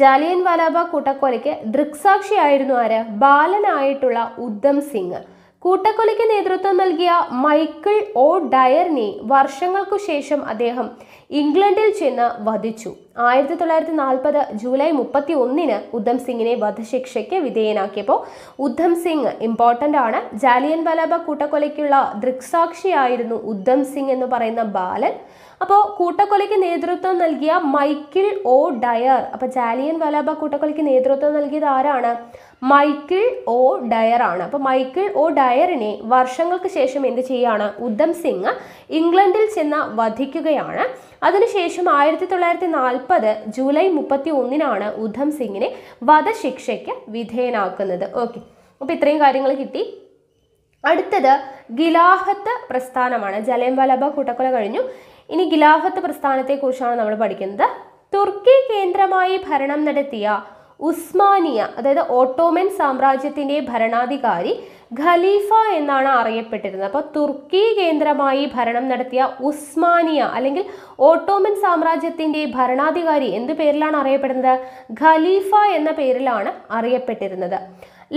ജാലിയൻ വാലാബാഗ് കൂട്ടക്കൊലയ്ക്ക് ദൃക്സാക്ഷിയായിരുന്നു ആര് ബാലനായിട്ടുള്ള ഉദ്ധം സിംഗ് കൂട്ടക്കൊലയ്ക്ക് നേതൃത്വം നൽകിയ മൈക്കിൾ ഓ ഡയറിനെ വർഷങ്ങൾക്കു ശേഷം അദ്ദേഹം ഇംഗ്ലണ്ടിൽ ചെന്ന് വധിച്ചു ആയിരത്തി തൊള്ളായിരത്തി നാൽപ്പത് ജൂലൈ മുപ്പത്തി ഒന്നിന് ഉദ്ധം സിംഗിനെ വധശിക്ഷയ്ക്ക് വിധേയനാക്കിയപ്പോൾ ഉദ്ധം സിംഗ് ഇമ്പോർട്ടൻ്റ് ആണ് ജാലിയൻ വലാബ കൂട്ടക്കൊലയ്ക്കുള്ള ദൃക്സാക്ഷിയായിരുന്നു ഉദ്ധം സിംഗ് എന്ന് പറയുന്ന ബാലൻ അപ്പോൾ കൂട്ടക്കൊലയ്ക്ക് നേതൃത്വം നൽകിയ മൈക്കിൾ ഒ ഡയർ അപ്പോൾ ജാലിയൻ വലാബ കൂട്ടക്കൊലയ്ക്ക് നേതൃത്വം നൽകിയത് ആരാണ് മൈക്കിൾ ഒ ഡയർ ആണ് അപ്പോൾ മൈക്കിൾ ഒ ഡയറിനെ വർഷങ്ങൾക്ക് ശേഷം എന്ത് ചെയ്യുകയാണ് ഉദ്ധം സിംഗ് ഇംഗ്ലണ്ടിൽ ചെന്ന് വധിക്കുകയാണ് അതിനുശേഷം ആയിരത്തി തൊള്ളായിരത്തി നാൽപ്പത് ജൂലൈ മുപ്പത്തി ഒന്നിനാണ് ഉദ്ധം സിംഗിനെ വധശിക്ഷയ്ക്ക് വിധേയനാക്കുന്നത് ഓക്കെ അപ്പോൾ ഇത്രയും കാര്യങ്ങൾ കിട്ടി അടുത്തത് ഗിലാഹത്ത് പ്രസ്ഥാനമാണ് ജലയം വലബ കൂട്ടക്കൊല കഴിഞ്ഞു ഇനി ഖിലാഫത്ത് പ്രസ്ഥാനത്തെക്കുറിച്ചാണ് നമ്മൾ പഠിക്കുന്നത് തുർക്കി കേന്ദ്രമായി ഭരണം നടത്തിയ ഉസ്മാനിയ അതായത് ഓട്ടോമൻ സാമ്രാജ്യത്തിന്റെ ഭരണാധികാരി ഖലീഫ എന്നാണ് അറിയപ്പെട്ടിരുന്നത് അപ്പോൾ തുർക്കി കേന്ദ്രമായി ഭരണം നടത്തിയ ഉസ്മാനിയ അല്ലെങ്കിൽ ഓട്ടോമൻ സാമ്രാജ്യത്തിന്റെ ഭരണാധികാരി എന്ത് പേരിലാണ് അറിയപ്പെടുന്നത് ഖലീഫ എന്ന പേരിലാണ് അറിയപ്പെട്ടിരുന്നത്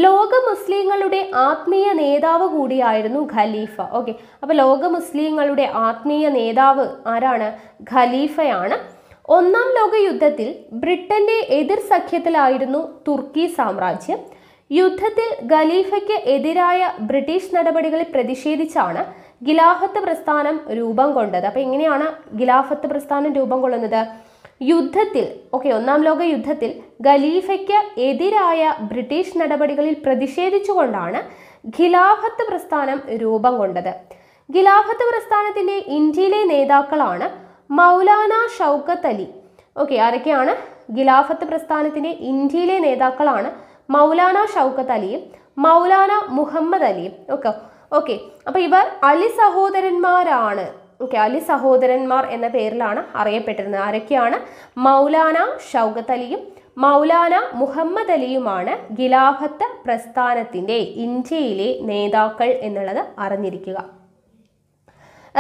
ലോക മുസ്ലിങ്ങളുടെ ആത്മീയ നേതാവ് കൂടിയായിരുന്നു ഖലീഫ ഓക്കെ അപ്പോൾ ലോക മുസ്ലിങ്ങളുടെ ആത്മീയ നേതാവ് ആരാണ് ഖലീഫയാണ് ഒന്നാം ലോക യുദ്ധത്തിൽ ബ്രിട്ടന്റെ എതിർ സഖ്യത്തിലായിരുന്നു തുർക്കി സാമ്രാജ്യം യുദ്ധത്തിൽ ഖലീഫയ്ക്ക് എതിരായ ബ്രിട്ടീഷ് നടപടികളിൽ പ്രതിഷേധിച്ചാണ് ഗിലാഫത്ത് പ്രസ്ഥാനം രൂപം കൊണ്ടത് അപ്പോൾ എങ്ങനെയാണ് ഗിലാഫത്ത് പ്രസ്ഥാനം രൂപം കൊള്ളുന്നത് യുദ്ധത്തിൽ ഓക്കെ ഒന്നാം ലോക യുദ്ധത്തിൽ ഖലീഫയ്ക്ക് എതിരായ ബ്രിട്ടീഷ് നടപടികളിൽ പ്രതിഷേധിച്ചുകൊണ്ടാണ് ഖിലാഫത്ത് പ്രസ്ഥാനം രൂപം കൊണ്ടത് ഖിലാഫത്ത് പ്രസ്ഥാനത്തിൻ്റെ ഇന്ത്യയിലെ നേതാക്കളാണ് മൗലാന ഷൗക്കത്ത് അലി ഓക്കെ ആരൊക്കെയാണ് ഖിലാഫത്ത് പ്രസ്ഥാനത്തിൻ്റെ ഇന്ത്യയിലെ നേതാക്കളാണ് മൗലാന ഷൗക്കത്ത് അലിയും മൗലാന മുഹമ്മദ് അലിയും ഓക്കെ ഓക്കെ അപ്പോൾ ഇവർ അലി സഹോദരന്മാരാണ് ഓക്കെ അലി സഹോദരന്മാർ എന്ന പേരിലാണ് അറിയപ്പെട്ടിരുന്നത് ആരൊക്കെയാണ് മൗലാന ഷൗഗത്ത് അലിയും മൗലാന മുഹമ്മദ് അലിയുമാണ് ഖിലാഫത്ത് പ്രസ്ഥാനത്തിൻ്റെ ഇന്ത്യയിലെ നേതാക്കൾ എന്നുള്ളത് അറിഞ്ഞിരിക്കുക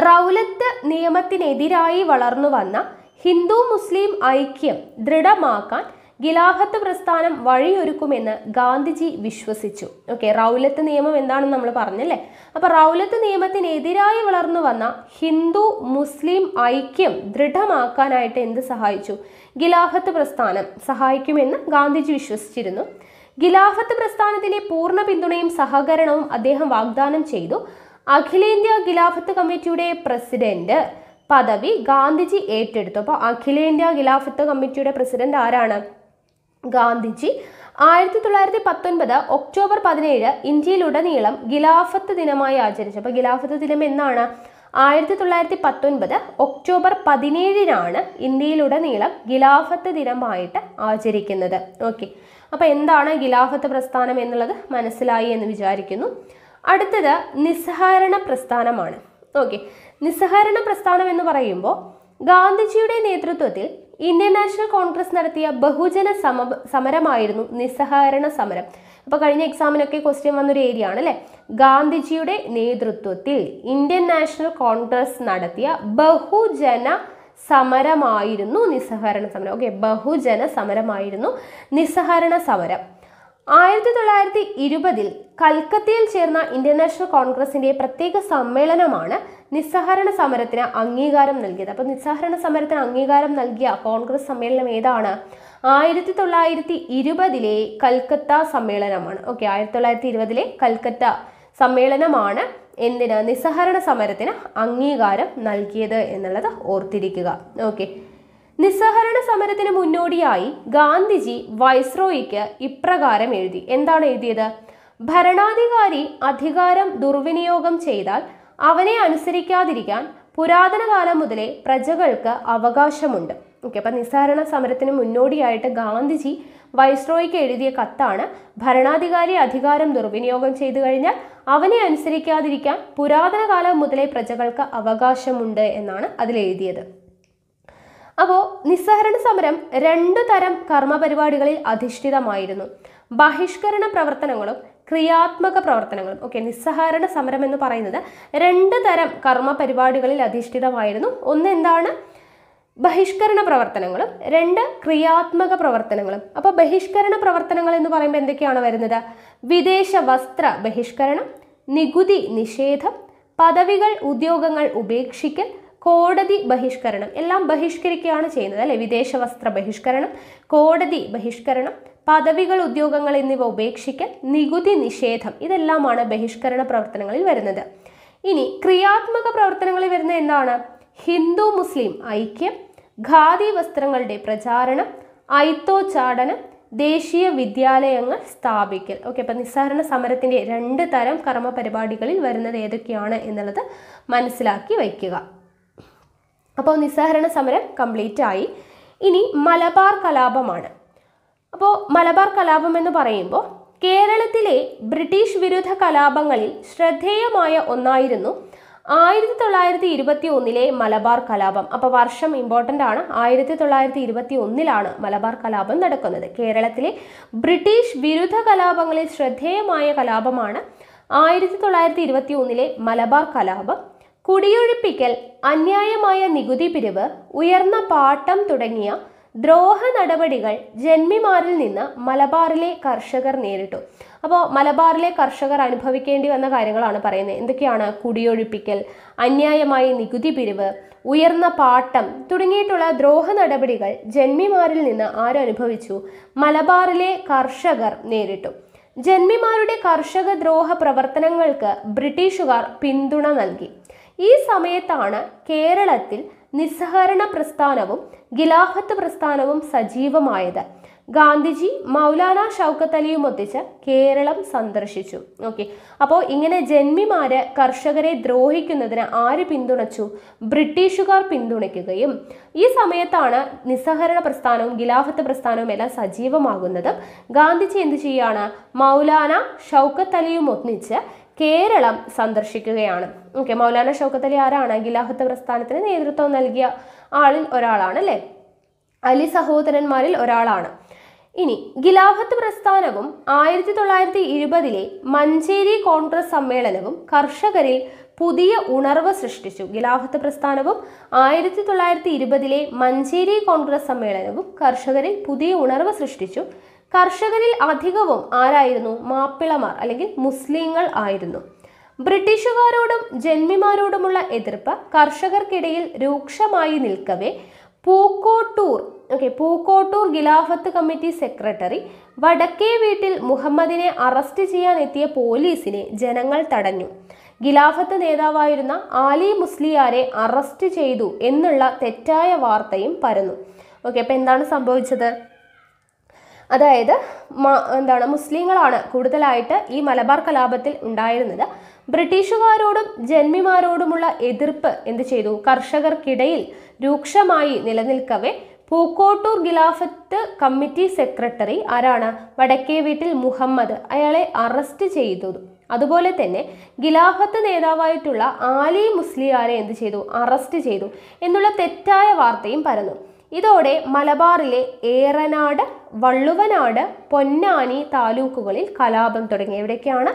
റൗലത്ത് നിയമത്തിനെതിരായി വളർന്നു വന്ന ഹിന്ദു മുസ്ലിം ഐക്യം ദൃഢമാക്കാൻ ഗിലാഫത്ത് പ്രസ്ഥാനം വഴിയൊരുക്കുമെന്ന് ഗാന്ധിജി വിശ്വസിച്ചു ഓക്കെ റൗലത്ത് നിയമം എന്താണെന്ന് നമ്മൾ പറഞ്ഞല്ലേ അപ്പോൾ റൗലത്ത് നിയമത്തിനെതിരായി വളർന്നു വന്ന ഹിന്ദു മുസ്ലിം ഐക്യം ദൃഢമാക്കാനായിട്ട് എന്ത് സഹായിച്ചു ഗിലാഫത്ത് പ്രസ്ഥാനം സഹായിക്കുമെന്ന് ഗാന്ധിജി വിശ്വസിച്ചിരുന്നു ഗിലാഫത്ത് പ്രസ്ഥാനത്തിന്റെ പൂർണ്ണ പിന്തുണയും സഹകരണവും അദ്ദേഹം വാഗ്ദാനം ചെയ്തു അഖിലേന്ത്യാ ഗിലാഫത്ത് കമ്മിറ്റിയുടെ പ്രസിഡന്റ് പദവി ഗാന്ധിജി ഏറ്റെടുത്തു അപ്പോൾ അഖിലേന്ത്യാ ഖിലാഫത്ത് കമ്മിറ്റിയുടെ പ്രസിഡന്റ് ആരാണ് ഗാന്ധിജി ആയിരത്തി തൊള്ളായിരത്തി പത്തൊൻപത് ഒക്ടോബർ പതിനേഴ് ഇന്ത്യയിലുടനീളം ഗിലാഫത്ത് ദിനമായി ആചരിച്ചു അപ്പോൾ ഗിലാഫത്ത് ദിനം എന്നാണ് ആയിരത്തി തൊള്ളായിരത്തി പത്തൊൻപത് ഒക്ടോബർ പതിനേഴിനാണ് ഇന്ത്യയിലുടനീളം ഗിലാഫത്ത് ദിനമായിട്ട് ആചരിക്കുന്നത് ഓക്കെ അപ്പോൾ എന്താണ് ഗിലാഫത്ത് പ്രസ്ഥാനം എന്നുള്ളത് മനസ്സിലായി എന്ന് വിചാരിക്കുന്നു അടുത്തത് നിസ്സഹരണ പ്രസ്ഥാനമാണ് ഓക്കെ നിസ്സഹരണ പ്രസ്ഥാനം എന്ന് പറയുമ്പോൾ ഗാന്ധിജിയുടെ നേതൃത്വത്തിൽ ഇന്ത്യൻ നാഷണൽ കോൺഗ്രസ് നടത്തിയ ബഹുജന സമ സമരമായിരുന്നു നിസ്സഹകരണ സമരം അപ്പോൾ കഴിഞ്ഞ എക്സാമിനൊക്കെ ക്വസ്റ്റ്യൻ വന്നൊരു ഏരിയ ആണ് ഗാന്ധിജിയുടെ നേതൃത്വത്തിൽ ഇന്ത്യൻ നാഷണൽ കോൺഗ്രസ് നടത്തിയ ബഹുജന സമരമായിരുന്നു നിസ്സഹകരണ സമരം ഓക്കെ ബഹുജന സമരമായിരുന്നു നിസ്സഹകരണ സമരം ആയിരത്തി തൊള്ളായിരത്തി ഇരുപതിൽ കൽക്കത്തയിൽ ചേർന്ന ഇന്ത്യൻ നാഷണൽ കോൺഗ്രസിൻ്റെ പ്രത്യേക സമ്മേളനമാണ് നിസ്സഹരണ സമരത്തിന് അംഗീകാരം നൽകിയത് അപ്പോൾ നിസ്സഹരണ സമരത്തിന് അംഗീകാരം നൽകിയ കോൺഗ്രസ് സമ്മേളനം ഏതാണ് ആയിരത്തി തൊള്ളായിരത്തി ഇരുപതിലെ കൽക്കത്ത സമ്മേളനമാണ് ഓക്കെ ആയിരത്തി തൊള്ളായിരത്തി ഇരുപതിലെ കൽക്കത്ത സമ്മേളനമാണ് എന്തിന് നിസ്സഹരണ സമരത്തിന് അംഗീകാരം നൽകിയത് എന്നുള്ളത് ഓർത്തിരിക്കുക ഓക്കെ നിസ്സഹരണ സമരത്തിന് മുന്നോടിയായി ഗാന്ധിജി വൈസ്രോയിക്ക് ഇപ്രകാരം എഴുതി എന്താണ് എഴുതിയത് ഭരണാധികാരി അധികാരം ദുർവിനിയോഗം ചെയ്താൽ അവനെ അനുസരിക്കാതിരിക്കാൻ പുരാതന കാലം മുതലേ പ്രജകൾക്ക് അവകാശമുണ്ട് ഓക്കെ അപ്പം നിസ്സാരണ സമരത്തിന് മുന്നോടിയായിട്ട് ഗാന്ധിജി വൈസ്രോയ്ക്ക് എഴുതിയ കത്താണ് ഭരണാധികാരി അധികാരം ദുർവിനിയോഗം ചെയ്തു കഴിഞ്ഞാൽ അവനെ അനുസരിക്കാതിരിക്കാൻ പുരാതന കാലം മുതലേ പ്രജകൾക്ക് അവകാശമുണ്ട് എന്നാണ് അതിലെഴുതിയത് അപ്പോൾ നിസ്സഹരണ സമരം രണ്ടു തരം കർമ്മപരിപാടികളിൽ അധിഷ്ഠിതമായിരുന്നു ബഹിഷ്കരണ പ്രവർത്തനങ്ങളും ക്രിയാത്മക പ്രവർത്തനങ്ങളും ഓക്കെ നിസ്സഹകരണ സമരം എന്ന് പറയുന്നത് രണ്ട് തരം കർമ്മ പരിപാടികളിൽ അധിഷ്ഠിതമായിരുന്നു ഒന്ന് എന്താണ് ബഹിഷ്കരണ പ്രവർത്തനങ്ങളും രണ്ട് ക്രിയാത്മക പ്രവർത്തനങ്ങളും അപ്പോൾ ബഹിഷ്കരണ പ്രവർത്തനങ്ങൾ എന്ന് പറയുമ്പോൾ എന്തൊക്കെയാണ് വരുന്നത് വിദേശ വസ്ത്ര ബഹിഷ്കരണം നികുതി നിഷേധം പദവികൾ ഉദ്യോഗങ്ങൾ ഉപേക്ഷിക്കൽ കോടതി ബഹിഷ്കരണം എല്ലാം ബഹിഷ്കരിക്കുകയാണ് ചെയ്യുന്നത് അല്ലെ വിദേശ വസ്ത്ര ബഹിഷ്കരണം കോടതി ബഹിഷ്കരണം പദവികൾ ഉദ്യോഗങ്ങൾ എന്നിവ ഉപേക്ഷിക്കൽ നികുതി നിഷേധം ഇതെല്ലാമാണ് ബഹിഷ്കരണ പ്രവർത്തനങ്ങളിൽ വരുന്നത് ഇനി ക്രിയാത്മക പ്രവർത്തനങ്ങളിൽ വരുന്ന എന്താണ് ഹിന്ദു മുസ്ലിം ഐക്യം ഖാദി വസ്ത്രങ്ങളുടെ പ്രചാരണം ഐത്തോ ചാടനം ദേശീയ വിദ്യാലയങ്ങൾ സ്ഥാപിക്കൽ ഓക്കെ അപ്പം നിസ്സാരണ സമരത്തിൻ്റെ രണ്ട് തരം കർമ്മ പരിപാടികളിൽ വരുന്നത് ഏതൊക്കെയാണ് എന്നുള്ളത് മനസ്സിലാക്കി വയ്ക്കുക അപ്പോൾ നിസ്സഹരണ സമരം കംപ്ലീറ്റ് ആയി ഇനി മലബാർ കലാപമാണ് അപ്പോൾ മലബാർ കലാപം എന്ന് പറയുമ്പോൾ കേരളത്തിലെ ബ്രിട്ടീഷ് വിരുദ്ധ കലാപങ്ങളിൽ ശ്രദ്ധേയമായ ഒന്നായിരുന്നു ആയിരത്തി തൊള്ളായിരത്തി ഇരുപത്തി ഒന്നിലെ മലബാർ കലാപം അപ്പോൾ വർഷം ഇമ്പോർട്ടൻ്റ് ആണ് ആയിരത്തി തൊള്ളായിരത്തി ഇരുപത്തി ഒന്നിലാണ് മലബാർ കലാപം നടക്കുന്നത് കേരളത്തിലെ ബ്രിട്ടീഷ് വിരുദ്ധ കലാപങ്ങളിൽ ശ്രദ്ധേയമായ കലാപമാണ് ആയിരത്തി തൊള്ളായിരത്തി ഇരുപത്തി ഒന്നിലെ മലബാർ കലാപം കുടിയൊഴിപ്പിക്കൽ അന്യായമായ നികുതി പിരിവ് ഉയർന്ന പാട്ടം തുടങ്ങിയ ദ്രോഹ നടപടികൾ ജന്മിമാരിൽ നിന്ന് മലബാറിലെ കർഷകർ നേരിട്ടു അപ്പോൾ മലബാറിലെ കർഷകർ അനുഭവിക്കേണ്ടി വന്ന കാര്യങ്ങളാണ് പറയുന്നത് എന്തൊക്കെയാണ് കുടിയൊഴിപ്പിക്കൽ അന്യായമായ നികുതി പിരിവ് ഉയർന്ന പാട്ടം തുടങ്ങിയിട്ടുള്ള ദ്രോഹ നടപടികൾ ജന്മിമാരിൽ നിന്ന് ആരനുഭവിച്ചു മലബാറിലെ കർഷകർ നേരിട്ടു ജന്മിമാരുടെ കർഷക ദ്രോഹ പ്രവർത്തനങ്ങൾക്ക് ബ്രിട്ടീഷുകാർ പിന്തുണ നൽകി ഈ സമയത്താണ് കേരളത്തിൽ നിസ്സഹരണ പ്രസ്ഥാനവും ഖിലാഫത്ത് പ്രസ്ഥാനവും സജീവമായത് ഗാന്ധിജി മൗലാന ഷൗക്കത്ത് അലിയും ഒത്തിച്ച് കേരളം സന്ദർശിച്ചു ഓക്കെ അപ്പോൾ ഇങ്ങനെ ജന്മിമാര് കർഷകരെ ദ്രോഹിക്കുന്നതിന് ആര് പിന്തുണച്ചു ബ്രിട്ടീഷുകാർ പിന്തുണയ്ക്കുകയും ഈ സമയത്താണ് നിസ്സഹരണ പ്രസ്ഥാനവും ഖിലാഫത്ത് പ്രസ്ഥാനവും എല്ലാം സജീവമാകുന്നത് ഗാന്ധിജി എന്ത് ചെയ്യാണ് മൗലാന ഷൗക്കത്ത് അലിയും ഒന്നിച്ച് കേരളം സന്ദർശിക്കുകയാണ് ഓക്കെ മൗലാന ഷൗക്കത്ത് അലി ആരാണ് ഗിലാഹത്ത് പ്രസ്ഥാനത്തിന് നേതൃത്വം നൽകിയ ആളിൽ ഒരാളാണ് അല്ലേ അലി സഹോദരന്മാരിൽ ഒരാളാണ് ഇനി ഖിലാഫത്ത് പ്രസ്ഥാനവും ആയിരത്തി തൊള്ളായിരത്തി ഇരുപതിലെ മഞ്ചേരി കോൺഗ്രസ് സമ്മേളനവും കർഷകരിൽ പുതിയ ഉണർവ് സൃഷ്ടിച്ചു ഖിലാഫത്ത് പ്രസ്ഥാനവും ആയിരത്തി തൊള്ളായിരത്തി ഇരുപതിലെ മഞ്ചേരി കോൺഗ്രസ് സമ്മേളനവും കർഷകരിൽ പുതിയ ഉണർവ് സൃഷ്ടിച്ചു കർഷകരിൽ അധികവും ആരായിരുന്നു മാപ്പിളമാർ അല്ലെങ്കിൽ മുസ്ലിങ്ങൾ ആയിരുന്നു ബ്രിട്ടീഷുകാരോടും ജന്മിമാരോടുമുള്ള എതിർപ്പ് കർഷകർക്കിടയിൽ രൂക്ഷമായി നിൽക്കവേ Pookkottur okay Pookkottur Khilafat committee secretary വടക്കേ വീട്ടിൽ മുഹമ്മദിനെ അറസ്റ്റ് ചെയ്യാൻ എത്തിയ പോലീസിനെ ജനങ്ങൾ തടഞ്ഞു ഖിലാഫത്ത് നേതാവായിരുന്ന ആലി മുസ്ലിയാരെ അറസ്റ്റ് ചെയ്തു എന്നുള്ള തെറ്റായ വാർത്തയും പരന്നു ഓക്കെ അപ്പം എന്താണ് സംഭവിച്ചത് അതായത് എന്താണ് മുസ്ലിങ്ങളാണ് കൂടുതലായിട്ട് ഈ മലബാർ കലാപത്തിൽ ഉണ്ടായിരുന്നത് ബ്രിട്ടീഷുകാരോടും ജന്മിമാരോടുമുള്ള എതിർപ്പ് എന്ത് ചെയ്തു കർഷകർക്കിടയിൽ രൂക്ഷമായി നിലനിൽക്കവേ പൂക്കോട്ടൂർ ഖിലാഫത്ത് കമ്മിറ്റി സെക്രട്ടറി ആരാണ് വടക്കേ വീട്ടിൽ മുഹമ്മദ് അയാളെ അറസ്റ്റ് ചെയ്തു അതുപോലെ തന്നെ ഖിലാഫത്ത് നേതാവായിട്ടുള്ള ആലി മുസ്ലിയാരെ എന്ത് ചെയ്തു അറസ്റ്റ് ചെയ്തു എന്നുള്ള തെറ്റായ വാർത്തയും പരന്നു ഇതോടെ മലബാറിലെ ഏറനാട് വള്ളുവനാട് പൊന്നാനി താലൂക്കുകളിൽ കലാപം തുടങ്ങി എവിടേക്കാണ്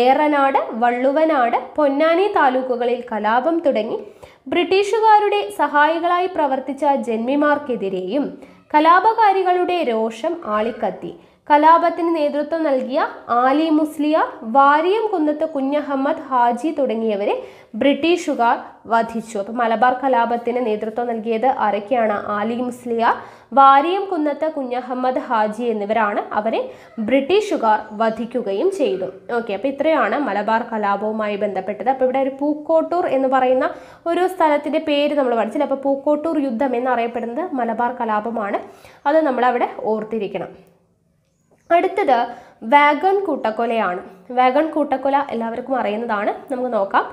ഏറനാട് വള്ളുവനാട് പൊന്നാനി താലൂക്കുകളിൽ കലാപം തുടങ്ങി ബ്രിട്ടീഷുകാരുടെ സഹായികളായി പ്രവർത്തിച്ച ജന്മിമാർക്കെതിരെയും കലാപകാരികളുടെ രോഷം ആളിക്കത്തി കലാപത്തിന് നേതൃത്വം നൽകിയ ആലി മുസ്ലിയാർ വാരിയം കുന്നത്ത് കുഞ്ഞഹമ്മദ് ഹാജി തുടങ്ങിയവരെ ബ്രിട്ടീഷുകാർ വധിച്ചു അപ്പം മലബാർ കലാപത്തിന് നേതൃത്വം നൽകിയത് ആരൊക്കെയാണ് ആലി മുസ്ലിയാർ വാരിയം കുന്നത്ത് കുഞ്ഞഹമ്മദ് ഹാജി എന്നിവരാണ് അവരെ ബ്രിട്ടീഷുകാർ വധിക്കുകയും ചെയ്തു ഓക്കെ അപ്പോൾ ഇത്രയാണ് മലബാർ കലാപവുമായി ബന്ധപ്പെട്ടത് അപ്പോൾ ഇവിടെ ഒരു പൂക്കോട്ടൂർ എന്ന് പറയുന്ന ഒരു സ്ഥലത്തിൻ്റെ പേര് നമ്മൾ പഠിച്ചില്ല അപ്പോൾ പൂക്കോട്ടൂർ യുദ്ധം എന്നറിയപ്പെടുന്നത് മലബാർ കലാപമാണ് അത് നമ്മളവിടെ ഓർത്തിരിക്കണം അടുത്തത് വാഗൺ കൂട്ടക്കൊലയാണ് വാഗൺ കൂട്ടക്കൊല എല്ലാവർക്കും അറിയുന്നതാണ് നമുക്ക് നോക്കാം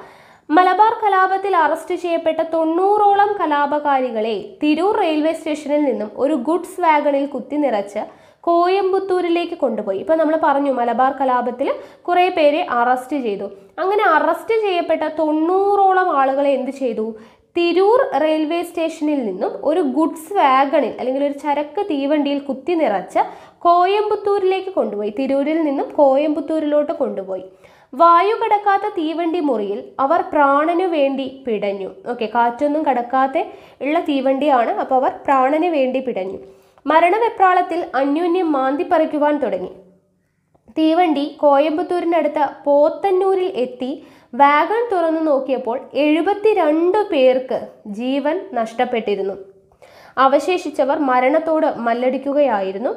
മലബാർ കലാപത്തിൽ അറസ്റ്റ് ചെയ്യപ്പെട്ട തൊണ്ണൂറോളം കലാപകാരികളെ തിരൂർ റെയിൽവേ സ്റ്റേഷനിൽ നിന്നും ഒരു ഗുഡ്സ് വാഗണിൽ കുത്തി നിറച്ച് കോയമ്പത്തൂരിലേക്ക് കൊണ്ടുപോയി ഇപ്പം നമ്മൾ പറഞ്ഞു മലബാർ കലാപത്തിൽ കുറേ പേരെ അറസ്റ്റ് ചെയ്തു അങ്ങനെ അറസ്റ്റ് ചെയ്യപ്പെട്ട തൊണ്ണൂറോളം ആളുകളെ എന്ത് ചെയ്തു തിരൂർ റെയിൽവേ സ്റ്റേഷനിൽ നിന്നും ഒരു ഗുഡ്സ് വാഗണിൽ അല്ലെങ്കിൽ ഒരു ചരക്ക് തീവണ്ടിയിൽ കുത്തി നിറച്ച് കോയമ്പത്തൂരിലേക്ക് കൊണ്ടുപോയി തിരൂരിൽ നിന്നും കോയമ്പത്തൂരിലോട്ട് കൊണ്ടുപോയി വായു കടക്കാത്ത തീവണ്ടി മുറിയിൽ അവർ പ്രാണനു വേണ്ടി പിടഞ്ഞു ഓക്കെ കാറ്റൊന്നും കടക്കാത്ത ഉള്ള തീവണ്ടിയാണ് അപ്പോൾ അവർ പ്രാണന് വേണ്ടി പിടഞ്ഞു മരണവെപ്രാളത്തിൽ അന്യോന്യം മാന്തി പറിക്കുവാൻ തുടങ്ങി തീവണ്ടി കോയമ്പത്തൂരിനടുത്ത പോത്തന്നൂരിൽ എത്തി വാഗൺ തുറന്നു നോക്കിയപ്പോൾ എഴുപത്തിരണ്ട് പേർക്ക് ജീവൻ നഷ്ടപ്പെട്ടിരുന്നു അവശേഷിച്ചവർ മരണത്തോട് മല്ലടിക്കുകയായിരുന്നു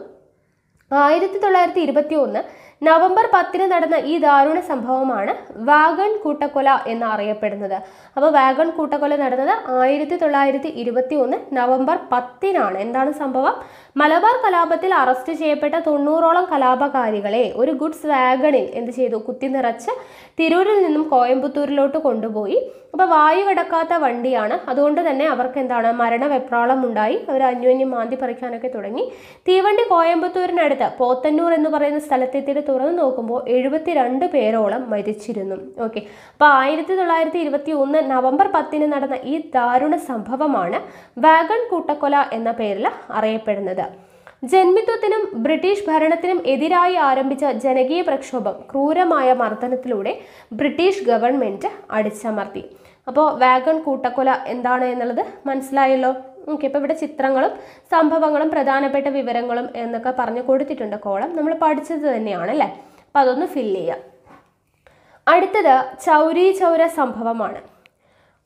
ആയിരത്തി തൊള്ളായിരത്തി ഇരുപത്തി ഒന്ന് നവംബർ പത്തിന് നടന്ന ഈ ദാരുണ സംഭവമാണ് വാഗൺ കൂട്ടക്കൊല എന്ന് അറിയപ്പെടുന്നത് അപ്പോൾ വാഗൺ കൂട്ടക്കൊല നടന്നത് ആയിരത്തി തൊള്ളായിരത്തി ഇരുപത്തി ഒന്ന് നവംബർ പത്തിനാണ് എന്താണ് സംഭവം മലബാർ കലാപത്തിൽ അറസ്റ്റ് ചെയ്യപ്പെട്ട തൊണ്ണൂറോളം കലാപകാരികളെ ഒരു ഗുഡ്സ് വാഗണിൽ എന്ത് ചെയ്തു കുത്തി നിറച്ച് തിരൂരിൽ നിന്നും കോയമ്പത്തൂരിലോട്ട് കൊണ്ടുപോയി അപ്പോൾ വായു കിടക്കാത്ത വണ്ടിയാണ് അതുകൊണ്ട് തന്നെ അവർക്ക് എന്താണ് മരണ വെപ്രാളം ഉണ്ടായി അവർ അന്യോന്യം മാന്തി പറിക്കാനൊക്കെ തുടങ്ങി തീവണ്ടി കോയമ്പത്തൂരിനടുത്ത് പോത്തന്നൂർ എന്ന് പറയുന്ന സ്ഥലത്തെത്തിയത് തുറന്നു നോക്കുമ്പോൾ എഴുപത്തിരണ്ട് പേരോളം മരിച്ചിരുന്നു ഓക്കെ അപ്പോൾ ആയിരത്തി തൊള്ളായിരത്തി ഇരുപത്തി ഒന്ന് നവംബർ പത്തിന് നടന്ന ഈ ദാരുണ സംഭവമാണ് വാഗൺ കൂട്ടക്കൊല എന്ന പേരിൽ അറിയപ്പെടുന്നത് ജന്മിത്വത്തിനും ബ്രിട്ടീഷ് ഭരണത്തിനും എതിരായി ആരംഭിച്ച ജനകീയ പ്രക്ഷോഭം ക്രൂരമായ മർദ്ദനത്തിലൂടെ ബ്രിട്ടീഷ് ഗവൺമെന്റ് അടിച്ചമർത്തി അപ്പോൾ വാഗൺ കൂട്ടക്കൊല എന്താണ് എന്നുള്ളത് മനസ്സിലായല്ലോ ഓക്കെ ഇപ്പോൾ ഇവിടെ ചിത്രങ്ങളും സംഭവങ്ങളും പ്രധാനപ്പെട്ട വിവരങ്ങളും എന്നൊക്കെ പറഞ്ഞു കൊടുത്തിട്ടുണ്ട് കോളം നമ്മൾ പഠിച്ചത് തന്നെയാണ് അല്ലേ അപ്പോൾ അതൊന്ന് ഫില്ല് ചെയ്യാം അടുത്തത് ചൗരി ചൗര സംഭവമാണ്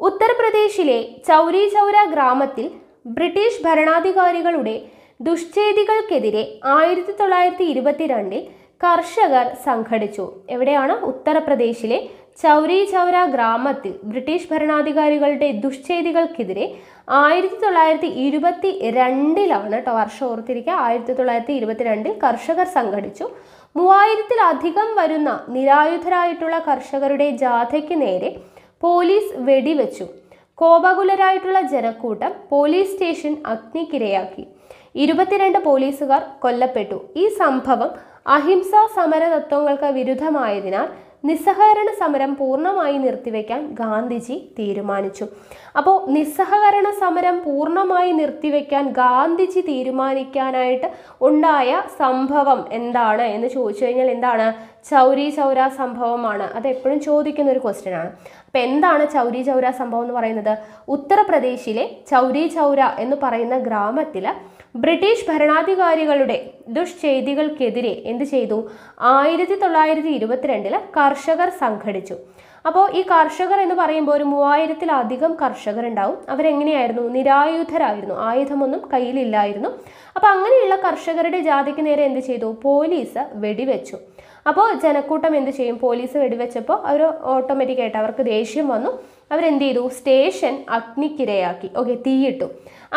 ഉത്തർപ്രദേശിലെ ചൗരി ചൗര ഗ്രാമത്തിൽ ബ്രിട്ടീഷ് ഭരണാധികാരികളുടെ ദുഷ്ചേതികൾക്കെതിരെ ആയിരത്തി തൊള്ളായിരത്തി ഇരുപത്തിരണ്ടിൽ കർഷകർ സംഘടിച്ചു എവിടെയാണ് ഉത്തർപ്രദേശിലെ ചൗരി ചൗര ഗ്രാമത്തിൽ ബ്രിട്ടീഷ് ഭരണാധികാരികളുടെ ദുഷ്ചെയ്തികൾക്കെതിരെ ആയിരത്തി തൊള്ളായിരത്തി ഇരുപത്തി രണ്ടിലാണ് കേട്ടോ വർഷം ഓർത്തിരിക്കുക ആയിരത്തി തൊള്ളായിരത്തി ഇരുപത്തിരണ്ടിൽ കർഷകർ സംഘടിച്ചു മൂവായിരത്തിലധികം വരുന്ന നിരായുധരായിട്ടുള്ള കർഷകരുടെ ജാഥയ്ക്ക് നേരെ പോലീസ് വെടിവെച്ചു കോപകുലരായിട്ടുള്ള ജനക്കൂട്ടം പോലീസ് സ്റ്റേഷൻ അഗ്നിക്കിരയാക്കി ഇരുപത്തിരണ്ട് പോലീസുകാർ കൊല്ലപ്പെട്ടു ഈ സംഭവം അഹിംസാ സമര തത്വങ്ങൾക്ക് വിരുദ്ധമായതിനാൽ നിസ്സഹകരണ സമരം പൂർണ്ണമായി നിർത്തിവെക്കാൻ ഗാന്ധിജി തീരുമാനിച്ചു അപ്പോൾ നിസ്സഹകരണ സമരം പൂർണ്ണമായി നിർത്തിവെക്കാൻ ഗാന്ധിജി തീരുമാനിക്കാനായിട്ട് ഉണ്ടായ സംഭവം എന്താണ് എന്ന് ചോദിച്ചു കഴിഞ്ഞാൽ എന്താണ് ചൗരി ചൗര സംഭവമാണ് അത് എപ്പോഴും ചോദിക്കുന്ന ഒരു ക്വസ്റ്റ്യൻ ആണ് അപ്പം എന്താണ് ചൗരി ചൗര സംഭവം എന്ന് പറയുന്നത് ഉത്തർപ്രദേശിലെ ചൗരി ചൗര എന്ന് പറയുന്ന ഗ്രാമത്തിൽ ബ്രിട്ടീഷ് ഭരണാധികാരികളുടെ ദുഷ്ചെയ്തികൾക്കെതിരെ എന്ത് ചെയ്തു ആയിരത്തി തൊള്ളായിരത്തി ഇരുപത്തിരണ്ടിൽ കർഷകർ സംഘടിച്ചു അപ്പോൾ ഈ കർഷകർ എന്ന് പറയുമ്പോൾ ഒരു മൂവായിരത്തിലധികം ഉണ്ടാവും അവരെങ്ങനെയായിരുന്നു നിരായുധരായിരുന്നു ആയുധമൊന്നും കയ്യിലില്ലായിരുന്നു അപ്പോൾ അങ്ങനെയുള്ള കർഷകരുടെ ജാതിക്ക് നേരെ എന്ത് ചെയ്തു പോലീസ് വെടിവെച്ചു അപ്പോൾ ജനക്കൂട്ടം എന്ത് ചെയ്യും പോലീസ് വെടിവെച്ചപ്പോൾ അവർ ഓട്ടോമാറ്റിക്കായിട്ട് അവർക്ക് ദേഷ്യം വന്നു അവരെന്ത് ചെയ്തു സ്റ്റേഷൻ അഗ്നിക്കിരയാക്കി ഓക്കെ തീയിട്ടു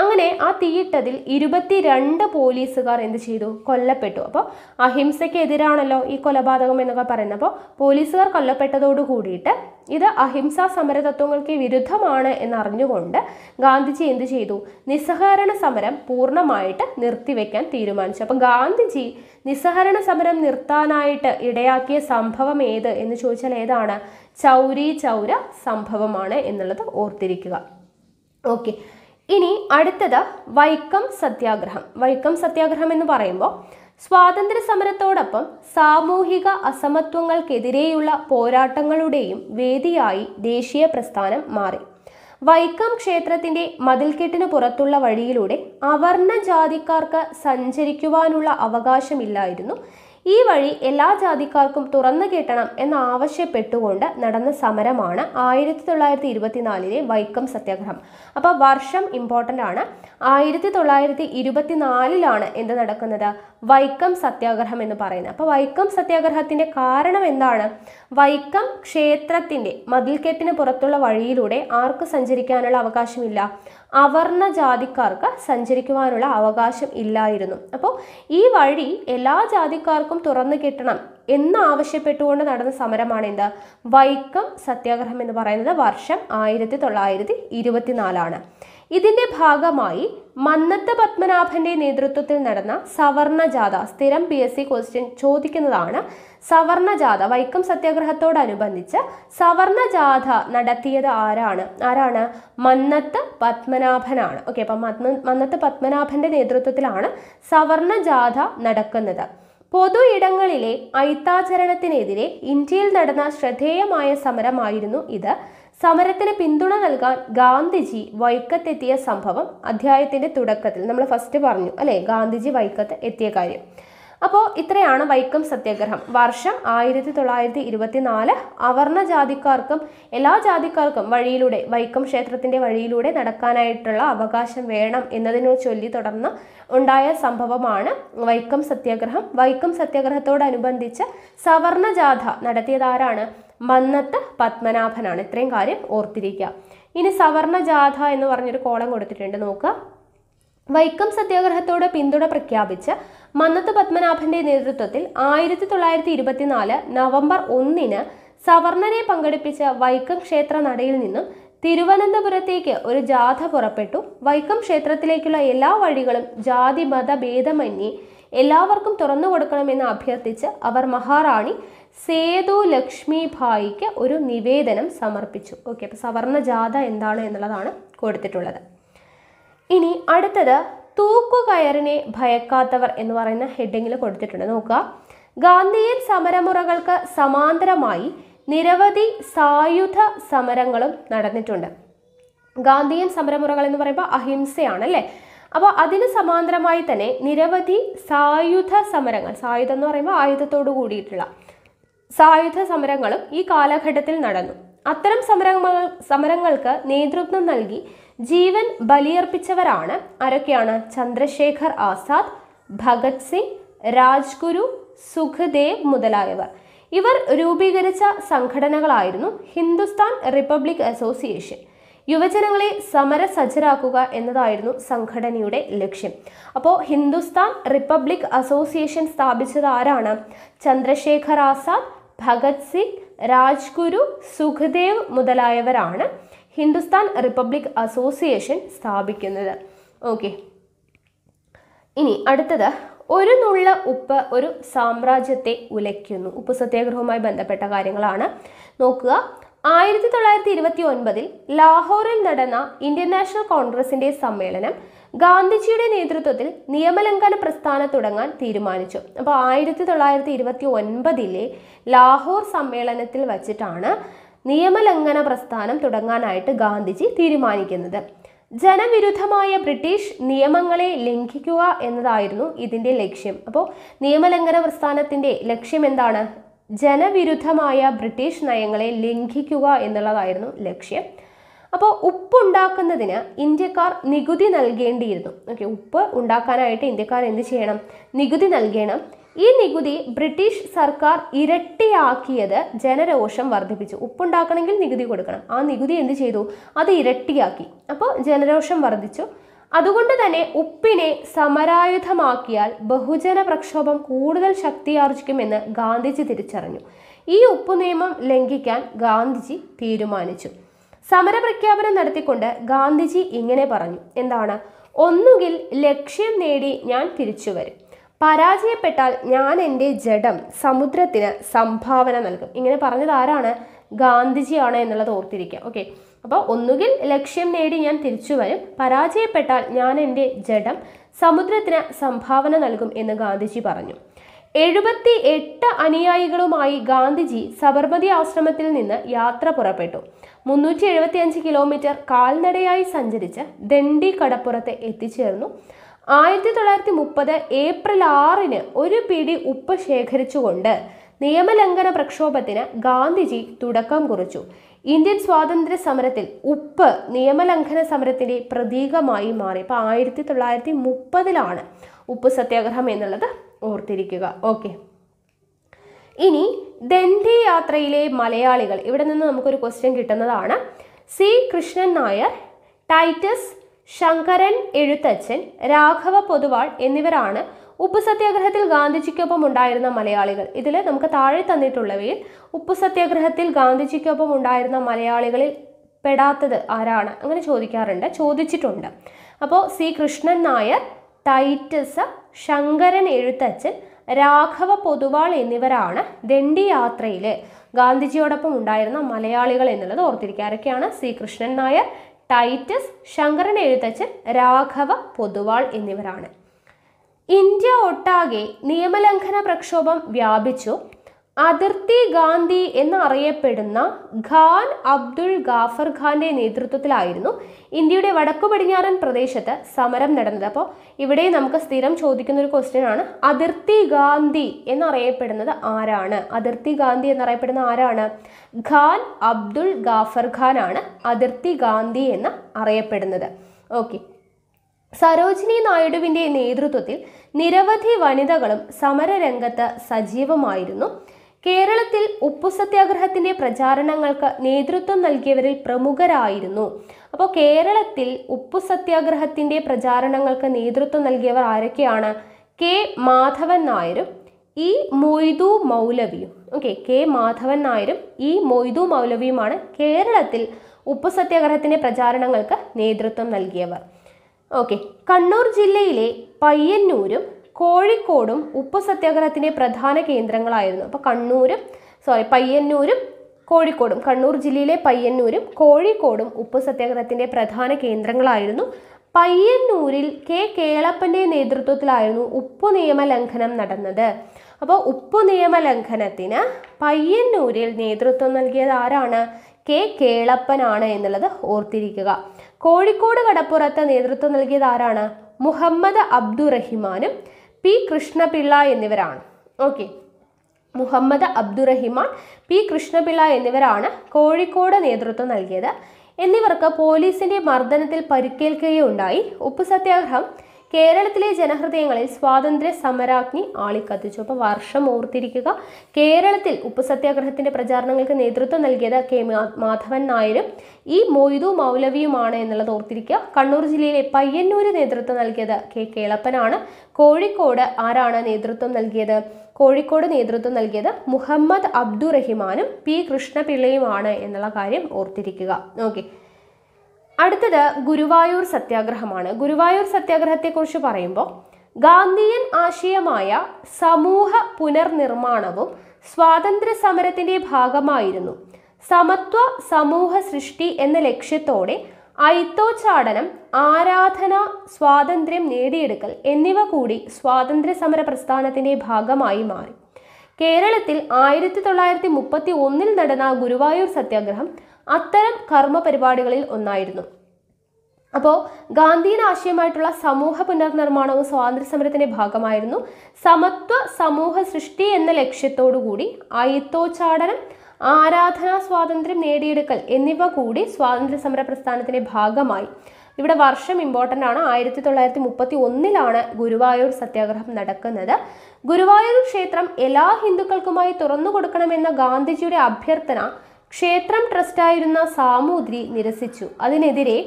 അങ്ങനെ ആ തീയിട്ടതിൽ ഇരുപത്തിരണ്ട് പോലീസുകാർ എന്ത് ചെയ്തു കൊല്ലപ്പെട്ടു അപ്പോൾ അഹിംസയ്ക്കെതിരാണല്ലോ ഈ കൊലപാതകം എന്നൊക്കെ പറയുന്നത് അപ്പോൾ പോലീസുകാർ കൊല്ലപ്പെട്ടതോടു കൂടിയിട്ട് ഇത് അഹിംസാ സമര തത്വങ്ങൾക്ക് വിരുദ്ധമാണ് എന്നറിഞ്ഞുകൊണ്ട് ഗാന്ധിജി എന്ത് ചെയ്തു നിസ്സഹകരണ സമരം പൂർണ്ണമായിട്ട് നിർത്തിവെക്കാൻ തീരുമാനിച്ചു അപ്പം ഗാന്ധിജി നിസ്സഹരണ സമരം നിർത്താനായിട്ട് ഇടയാക്കിയ സംഭവം ഏത് എന്ന് ചോദിച്ചാൽ ഏതാണ് ചൗരി ചൗര സംഭവമാണ് എന്നുള്ളത് ഓർത്തിരിക്കുക ഓക്കെ ഇനി അടുത്തത് വൈക്കം സത്യാഗ്രഹം വൈക്കം സത്യാഗ്രഹം എന്ന് പറയുമ്പോൾ സ്വാതന്ത്ര്യ സമരത്തോടൊപ്പം സാമൂഹിക അസമത്വങ്ങൾക്കെതിരെയുള്ള പോരാട്ടങ്ങളുടെയും വേദിയായി ദേശീയ പ്രസ്ഥാനം മാറി വൈക്കം ക്ഷേത്രത്തിന്റെ മതിൽക്കെട്ടിന് പുറത്തുള്ള വഴിയിലൂടെ അവർണ ജാതിക്കാർക്ക് സഞ്ചരിക്കുവാനുള്ള അവകാശമില്ലായിരുന്നു ഈ വഴി എല്ലാ ജാതിക്കാർക്കും തുറന്നു കിട്ടണം എന്നാവശ്യപ്പെട്ടുകൊണ്ട് നടന്ന സമരമാണ് ആയിരത്തി തൊള്ളായിരത്തി ഇരുപത്തിനാലിലെ വൈക്കം സത്യാഗ്രഹം അപ്പോൾ വർഷം ഇമ്പോർട്ടൻ്റ് ആണ് ആയിരത്തി തൊള്ളായിരത്തി ഇരുപത്തിനാലിലാണ് എന്ത് നടക്കുന്നത് വൈക്കം സത്യാഗ്രഹം എന്ന് പറയുന്നത് അപ്പോൾ വൈക്കം സത്യാഗ്രഹത്തിൻ്റെ കാരണം എന്താണ് വൈക്കം ക്ഷേത്രത്തിൻ്റെ മതിൽക്കെട്ടിന് പുറത്തുള്ള വഴിയിലൂടെ ആർക്ക് സഞ്ചരിക്കാനുള്ള അവകാശമില്ല അവർണ ജാതിക്കാർക്ക് സഞ്ചരിക്കുവാനുള്ള അവകാശം ഇല്ലായിരുന്നു അപ്പോൾ ഈ വഴി എല്ലാ ജാതിക്കാർക്കും തുറന്നു കിട്ടണം എന്ന് ആവശ്യപ്പെട്ടുകൊണ്ട് നടന്ന സമരമാണ് എന്ത് വൈക്കം സത്യാഗ്രഹം എന്ന് പറയുന്നത് വർഷം ആയിരത്തി തൊള്ളായിരത്തി ഇരുപത്തിനാലാണ് ഇതിന്റെ ഭാഗമായി മന്നത്ത പത്മനാഭന്റെ നേതൃത്വത്തിൽ നടന്ന സവർണ ജാഥ സ്ഥിരം പി എസ് സി ക്വസ്റ്റ്യൻ ചോദിക്കുന്നതാണ് സവർണ ജാഥ വൈക്കം സത്യാഗ്രഹത്തോടനുബന്ധിച്ച് സവർണ ജാഥ നടത്തിയത് ആരാണ് ആരാണ് മന്നത്ത് പത്മനാഭനാണ് ഓക്കെ അപ്പം മന്നത്ത് പത്മനാഭന്റെ നേതൃത്വത്തിലാണ് സവർണ ജാഥ നടക്കുന്നത് പൊതു ഇടങ്ങളിലെ ഐത്താചരണത്തിനെതിരെ ഇന്ത്യയിൽ നടന്ന ശ്രദ്ധേയമായ സമരമായിരുന്നു ഇത് സമരത്തിന് പിന്തുണ നൽകാൻ ഗാന്ധിജി വൈക്കത്തെത്തിയ സംഭവം അധ്യായത്തിന്റെ തുടക്കത്തിൽ നമ്മൾ ഫസ്റ്റ് പറഞ്ഞു അല്ലേ ഗാന്ധിജി വൈക്കത്ത് എത്തിയ കാര്യം അപ്പോൾ ഇത്രയാണ് വൈക്കം സത്യാഗ്രഹം വർഷം ആയിരത്തി തൊള്ളായിരത്തി ഇരുപത്തിനാല് അവർണ ജാതിക്കാർക്കും എല്ലാ ജാതിക്കാർക്കും വഴിയിലൂടെ വൈക്കം ക്ഷേത്രത്തിൻ്റെ വഴിയിലൂടെ നടക്കാനായിട്ടുള്ള അവകാശം വേണം എന്നതിനെ ചൊല്ലി തുടർന്ന് ഉണ്ടായ സംഭവമാണ് വൈക്കം സത്യാഗ്രഹം വൈക്കം സത്യാഗ്രഹത്തോടനുബന്ധിച്ച് സവർണ ജാഥ നടത്തിയതാരാണ് മന്നത്ത് പത്മനാഭനാണ് ഇത്രയും കാര്യം ഓർത്തിരിക്കുക ഇനി സവർണ ജാഥ എന്ന് പറഞ്ഞൊരു കോളം കൊടുത്തിട്ടുണ്ട് നോക്കുക വൈക്കം സത്യാഗ്രഹത്തോട് പിന്തുണ പ്രഖ്യാപിച്ച് മന്നത്ത് പത്മനാഭന്റെ നേതൃത്വത്തിൽ ആയിരത്തി തൊള്ളായിരത്തി ഇരുപത്തിനാല് നവംബർ ഒന്നിന് സവർണരെ പങ്കെടുപ്പിച്ച വൈക്കം ക്ഷേത്ര നടയിൽ നിന്നും തിരുവനന്തപുരത്തേക്ക് ഒരു ജാഥ പുറപ്പെട്ടു വൈക്കം ക്ഷേത്രത്തിലേക്കുള്ള എല്ലാ വഴികളും ജാതി മത ഭേദമന്യേ എല്ലാവർക്കും തുറന്നു കൊടുക്കണമെന്ന് അഭ്യർത്ഥിച്ച് അവർ മഹാറാണി സേതു ലക്ഷ്മി ഭായിക്ക് ഒരു നിവേദനം സമർപ്പിച്ചു ഓക്കെ അപ്പോൾ സവർണ ജാഥ എന്താണ് എന്നുള്ളതാണ് കൊടുത്തിട്ടുള്ളത് ഇനി അടുത്തത് തൂക്കുകയറിനെ ഭയക്കാത്തവർ എന്ന് പറയുന്ന ഹെഡിങ്ങിൽ കൊടുത്തിട്ടുണ്ട് നോക്കുക ഗാന്ധിയൻ സമരമുറകൾക്ക് സമാന്തരമായി നിരവധി സായുധ സമരങ്ങളും നടന്നിട്ടുണ്ട് ഗാന്ധിയൻ സമരമുറകൾ എന്ന് പറയുമ്പോൾ അഹിംസയാണ് അല്ലേ അപ്പോൾ അതിന് സമാന്തരമായി തന്നെ നിരവധി സായുധ സമരങ്ങൾ സായുധം എന്ന് പറയുമ്പോൾ ആയുധത്തോട് കൂടിയിട്ടുള്ള സായുധ സമരങ്ങളും ഈ കാലഘട്ടത്തിൽ നടന്നു അത്തരം സമരങ്ങൾ സമരങ്ങൾക്ക് നേതൃത്വം നൽകി ജീവൻ ബലിയർപ്പിച്ചവരാണ് ആരൊക്കെയാണ് ചന്ദ്രശേഖർ ആസാദ് ഭഗത് സിംഗ് രാജ്ഗുരു സുഖദേവ് മുതലായവർ ഇവർ രൂപീകരിച്ച സംഘടനകളായിരുന്നു ഹിന്ദുസ്ഥാൻ റിപ്പബ്ലിക് അസോസിയേഷൻ യുവജനങ്ങളെ സമരസജ്ജരാക്കുക എന്നതായിരുന്നു സംഘടനയുടെ ലക്ഷ്യം അപ്പോൾ ഹിന്ദുസ്ഥാൻ റിപ്പബ്ലിക് അസോസിയേഷൻ സ്ഥാപിച്ചത് ആരാണ് ചന്ദ്രശേഖർ ആസാദ് ഭഗത് സിംഗ് രാജ്ഗുരു സുഖദേവ് മുതലായവരാണ് ഹിന്ദുസ്ഥാൻ റിപ്പബ്ലിക് അസോസിയേഷൻ സ്ഥാപിക്കുന്നത് ഓക്കെ ഇനി അടുത്തത് ഒരു നുള്ള ഉപ്പ് ഒരു സാമ്രാജ്യത്തെ ഉലയ്ക്കുന്നു ഉപ്പ് സത്യാഗ്രഹവുമായി ബന്ധപ്പെട്ട കാര്യങ്ങളാണ് നോക്കുക ആയിരത്തി തൊള്ളായിരത്തി ഇരുപത്തി ഒൻപതിൽ ലാഹോറിൽ നടന്ന ഇന്ത്യൻ നാഷണൽ കോൺഗ്രസിന്റെ സമ്മേളനം ഗാന്ധിജിയുടെ നേതൃത്വത്തിൽ നിയമലംഘന പ്രസ്ഥാനം തുടങ്ങാൻ തീരുമാനിച്ചു അപ്പോൾ ആയിരത്തി തൊള്ളായിരത്തി ഇരുപത്തി ഒൻപതിലെ ലാഹോർ സമ്മേളനത്തിൽ വച്ചിട്ടാണ് നിയമലംഘന പ്രസ്ഥാനം തുടങ്ങാനായിട്ട് ഗാന്ധിജി തീരുമാനിക്കുന്നത് ജനവിരുദ്ധമായ ബ്രിട്ടീഷ് നിയമങ്ങളെ ലംഘിക്കുക എന്നതായിരുന്നു ഇതിൻ്റെ ലക്ഷ്യം അപ്പോൾ നിയമലംഘന പ്രസ്ഥാനത്തിൻ്റെ ലക്ഷ്യം എന്താണ് ജനവിരുദ്ധമായ ബ്രിട്ടീഷ് നയങ്ങളെ ലംഘിക്കുക എന്നുള്ളതായിരുന്നു ലക്ഷ്യം അപ്പോൾ ഉപ്പുണ്ടാക്കുന്നതിന് ഇന്ത്യക്കാർ നികുതി നൽകേണ്ടിയിരുന്നു ഓക്കെ ഉപ്പ് ഉണ്ടാക്കാനായിട്ട് ഇന്ത്യക്കാർ എന്ത് ചെയ്യണം നികുതി നൽകണം ഈ നികുതി ബ്രിട്ടീഷ് സർക്കാർ ഇരട്ടിയാക്കിയത് ജനരോഷം വർദ്ധിപ്പിച്ചു ഉപ്പുണ്ടാക്കണമെങ്കിൽ നികുതി കൊടുക്കണം ആ നികുതി എന്ത് ചെയ്തു അത് ഇരട്ടിയാക്കി അപ്പോൾ ജനരോഷം വർദ്ധിച്ചു അതുകൊണ്ട് തന്നെ ഉപ്പിനെ സമരായുധമാക്കിയാൽ ബഹുജന പ്രക്ഷോഭം കൂടുതൽ ശക്തിയാർജിക്കുമെന്ന് ഗാന്ധിജി തിരിച്ചറിഞ്ഞു ഈ ഉപ്പു നിയമം ലംഘിക്കാൻ ഗാന്ധിജി തീരുമാനിച്ചു സമരപ്രഖ്യാപനം നടത്തിക്കൊണ്ട് ഗാന്ധിജി ഇങ്ങനെ പറഞ്ഞു എന്താണ് ഒന്നുകിൽ ലക്ഷ്യം നേടി ഞാൻ തിരിച്ചു വരും പരാജയപ്പെട്ടാൽ ഞാൻ എൻ്റെ ജഡം സമുദ്രത്തിന് സംഭാവന നൽകും ഇങ്ങനെ പറഞ്ഞത് ആരാണ് ഗാന്ധിജിയാണ് എന്നുള്ളത് ഓർത്തിരിക്കുക ഓക്കെ അപ്പോൾ ഒന്നുകിൽ ലക്ഷ്യം നേടി ഞാൻ തിരിച്ചു വരും പരാജയപ്പെട്ടാൽ ഞാൻ എൻ്റെ ജഡം സമുദ്രത്തിന് സംഭാവന നൽകും എന്ന് ഗാന്ധിജി പറഞ്ഞു എഴുപത്തി എട്ട് അനുയായികളുമായി ഗാന്ധിജി സബർമതി ആശ്രമത്തിൽ നിന്ന് യാത്ര പുറപ്പെട്ടു മുന്നൂറ്റി എഴുപത്തി അഞ്ച് കിലോമീറ്റർ കാൽനടയായി സഞ്ചരിച്ച് ദണ്ഡി കടപ്പുറത്ത് എത്തിച്ചേർന്നു ആയിരത്തി തൊള്ളായിരത്തി മുപ്പത് ഏപ്രിൽ ആറിന് ഒരു പിടി ഉപ്പ് ശേഖരിച്ചുകൊണ്ട് നിയമലംഘന പ്രക്ഷോഭത്തിന് ഗാന്ധിജി തുടക്കം കുറിച്ചു ഇന്ത്യൻ സ്വാതന്ത്ര്യ സമരത്തിൽ ഉപ്പ് നിയമലംഘന സമരത്തിൻ്റെ പ്രതീകമായി മാറി ഇപ്പം ആയിരത്തി തൊള്ളായിരത്തി മുപ്പതിലാണ് ഉപ്പ് സത്യാഗ്രഹം എന്നുള്ളത് ഓർത്തിരിക്കുക ഓക്കെ ഇനി ദണ്ഡി യാത്രയിലെ മലയാളികൾ ഇവിടെ നിന്ന് നമുക്കൊരു ക്വസ്റ്റ്യൻ കിട്ടുന്നതാണ് സി കൃഷ്ണൻ നായർ ടൈറ്റസ് ശങ്കരൻ എഴുത്തച്ഛൻ രാഘവ പൊതുവാൾ എന്നിവരാണ് ഉപ്പ് സത്യാഗ്രഹത്തിൽ ഗാന്ധിജിക്കൊപ്പം ഉണ്ടായിരുന്ന മലയാളികൾ ഇതിൽ നമുക്ക് താഴെ തന്നിട്ടുള്ളവയിൽ ഉപ്പ് സത്യാഗ്രഹത്തിൽ ഗാന്ധിജിക്കൊപ്പം ഉണ്ടായിരുന്ന മലയാളികളിൽ പെടാത്തത് ആരാണ് അങ്ങനെ ചോദിക്കാറുണ്ട് ചോദിച്ചിട്ടുണ്ട് അപ്പോൾ സി കൃഷ്ണൻ നായർ ടൈറ്റസ് ശങ്കരൻ എഴുത്തച്ഛൻ രാഘവ പൊതുവാൾ എന്നിവരാണ് ദണ്ഡി യാത്രയിൽ ഗാന്ധിജിയോടൊപ്പം ഉണ്ടായിരുന്ന മലയാളികൾ എന്നുള്ളത് ഓർത്തിരിക്കുക ആരൊക്കെയാണ് സി കൃഷ്ണൻ നായർ ടൈറ്റസ് ശങ്കരൻ എഴുത്തച്ഛൻ രാഘവ പൊതുവാൾ എന്നിവരാണ് ഇന്ത്യ ഒട്ടാകെ നിയമലംഘന പ്രക്ഷോഭം വ്യാപിച്ചു അതിർത്തി ഗാന്ധി എന്നറിയപ്പെടുന്ന ഖാൻ അബ്ദുൾ ഗാഫർ ഖാന്റെ നേതൃത്വത്തിലായിരുന്നു ഇന്ത്യയുടെ വടക്കു പടിഞ്ഞാറൻ പ്രദേശത്ത് സമരം നടന്നത് അപ്പോൾ ഇവിടെ നമുക്ക് സ്ഥിരം ചോദിക്കുന്ന ഒരു ക്വസ്റ്റ്യൻ ആണ് അതിർത്തി ഗാന്ധി എന്നറിയപ്പെടുന്നത് ആരാണ് അതിർത്തി ഗാന്ധി എന്നറിയപ്പെടുന്ന ആരാണ് ഖാൻ അബ്ദുൾ ഗാഫർ ഖാൻ ആണ് അതിർത്തി ഗാന്ധി എന്ന് അറിയപ്പെടുന്നത് ഓക്കെ സരോജിനി നായിഡുവിൻ്റെ നേതൃത്വത്തിൽ നിരവധി വനിതകളും സമരരംഗത്ത് സജീവമായിരുന്നു കേരളത്തിൽ ഉപ്പു സത്യാഗ്രഹത്തിന്റെ പ്രചാരണങ്ങൾക്ക് നേതൃത്വം നൽകിയവരിൽ പ്രമുഖരായിരുന്നു അപ്പോൾ കേരളത്തിൽ ഉപ്പു സത്യാഗ്രഹത്തിന്റെ പ്രചാരണങ്ങൾക്ക് നേതൃത്വം നൽകിയവർ ആരൊക്കെയാണ് കെ മാധവൻ നായരും ഇ മൊയ്തു മൗലവിയും ഓക്കെ കെ മാധവൻ നായരും ഇ മൊയ്തു മൗലവിയുമാണ് കേരളത്തിൽ ഉപ്പു സത്യാഗ്രഹത്തിന്റെ പ്രചാരണങ്ങൾക്ക് നേതൃത്വം നൽകിയവർ ഓക്കെ കണ്ണൂർ ജില്ലയിലെ പയ്യന്നൂരും കോഴിക്കോടും ഉപ്പ് സത്യാഗ്രഹത്തിൻ്റെ പ്രധാന കേന്ദ്രങ്ങളായിരുന്നു അപ്പോൾ കണ്ണൂരും സോറി പയ്യന്നൂരും കോഴിക്കോടും കണ്ണൂർ ജില്ലയിലെ പയ്യന്നൂരും കോഴിക്കോടും ഉപ്പ് സത്യാഗ്രഹത്തിൻ്റെ പ്രധാന കേന്ദ്രങ്ങളായിരുന്നു പയ്യന്നൂരിൽ കെ കേളപ്പൻ്റെ നേതൃത്വത്തിലായിരുന്നു ഉപ്പ് നിയമ ലംഘനം നടന്നത് അപ്പോൾ ഉപ്പ് നിയമ ലംഘനത്തിന് പയ്യന്നൂരിൽ നേതൃത്വം നൽകിയത് ആരാണ് കെ കേളപ്പനാണ് എന്നുള്ളത് ഓർത്തിരിക്കുക കോഴിക്കോട് കടപ്പുറത്ത് നേതൃത്വം നൽകിയത് ആരാണ് മുഹമ്മദ് അബ്ദുറഹിമാനും പി കൃഷ്ണപിള്ള എന്നിവരാണ് ഓക്കെ മുഹമ്മദ് അബ്ദുറഹിമാൻ പി കൃഷ്ണപിള്ള എന്നിവരാണ് കോഴിക്കോട് നേതൃത്വം നൽകിയത് എന്നിവർക്ക് പോലീസിന്റെ മർദ്ദനത്തിൽ പരിക്കേൽക്കുകയുണ്ടായി സത്യാഗ്രഹം കേരളത്തിലെ ജനഹൃദയങ്ങളിൽ സ്വാതന്ത്ര്യ സമരാഗ്നി ആളിക്കത്തിച്ചു അപ്പോൾ വർഷം ഓർത്തിരിക്കുക കേരളത്തിൽ ഉപ്പുസത്യാഗ്രഹത്തിന്റെ പ്രചാരണങ്ങൾക്ക് നേതൃത്വം നൽകിയത് കെ മാധവൻ നായരും ഈ മൊയ്തു മൗലവിയുമാണ് എന്നുള്ളത് ഓർത്തിരിക്കുക കണ്ണൂർ ജില്ലയിലെ പയ്യന്നൂര് നേതൃത്വം നൽകിയത് കെ കേളപ്പനാണ് കോഴിക്കോട് ആരാണ് നേതൃത്വം നൽകിയത് കോഴിക്കോട് നേതൃത്വം നൽകിയത് മുഹമ്മദ് അബ്ദുറഹിമാനും പി കൃഷ്ണപിള്ളയുമാണ് എന്നുള്ള കാര്യം ഓർത്തിരിക്കുക ഓക്കെ അടുത്തത് ഗുരുവായൂർ സത്യാഗ്രഹമാണ് ഗുരുവായൂർ സത്യാഗ്രഹത്തെക്കുറിച്ച് പറയുമ്പോൾ ഗാന്ധിയൻ ആശയമായ സമൂഹ പുനർനിർമ്മാണവും സ്വാതന്ത്ര്യ സമരത്തിന്റെ ഭാഗമായിരുന്നു സമത്വ സമൂഹ സൃഷ്ടി എന്ന ലക്ഷ്യത്തോടെ ഐത്തോച്ചാടനം ആരാധന സ്വാതന്ത്ര്യം നേടിയെടുക്കൽ എന്നിവ കൂടി സ്വാതന്ത്ര്യ സമര പ്രസ്ഥാനത്തിന്റെ ഭാഗമായി മാറി കേരളത്തിൽ ആയിരത്തി തൊള്ളായിരത്തി മുപ്പത്തി ഒന്നിൽ നടന്ന ഗുരുവായൂർ സത്യാഗ്രഹം അത്തരം കർമ്മ പരിപാടികളിൽ ഒന്നായിരുന്നു അപ്പോൾ ഗാന്ധിയൻ ആശയമായിട്ടുള്ള സമൂഹ പുനർനിർമ്മാണവും സ്വാതന്ത്ര്യ സമരത്തിന്റെ ഭാഗമായിരുന്നു സമത്വ സമൂഹ സൃഷ്ടി എന്ന ലക്ഷ്യത്തോടുകൂടി അയിത്തോച്ചാടനം ആരാധനാ സ്വാതന്ത്ര്യം നേടിയെടുക്കൽ എന്നിവ കൂടി സ്വാതന്ത്ര്യ സമര പ്രസ്ഥാനത്തിന്റെ ഭാഗമായി ഇവിടെ വർഷം ഇമ്പോർട്ടൻ്റ് ആണ് ആയിരത്തി തൊള്ളായിരത്തി മുപ്പത്തി ഒന്നിലാണ് ഗുരുവായൂർ സത്യാഗ്രഹം നടക്കുന്നത് ഗുരുവായൂർ ക്ഷേത്രം എല്ലാ ഹിന്ദുക്കൾക്കുമായി തുറന്നു കൊടുക്കണമെന്ന ഗാന്ധിജിയുടെ അഭ്യർത്ഥന ക്ഷേത്രം ട്രസ്റ്റായിരുന്ന സാമൂതിരി നിരസിച്ചു അതിനെതിരെ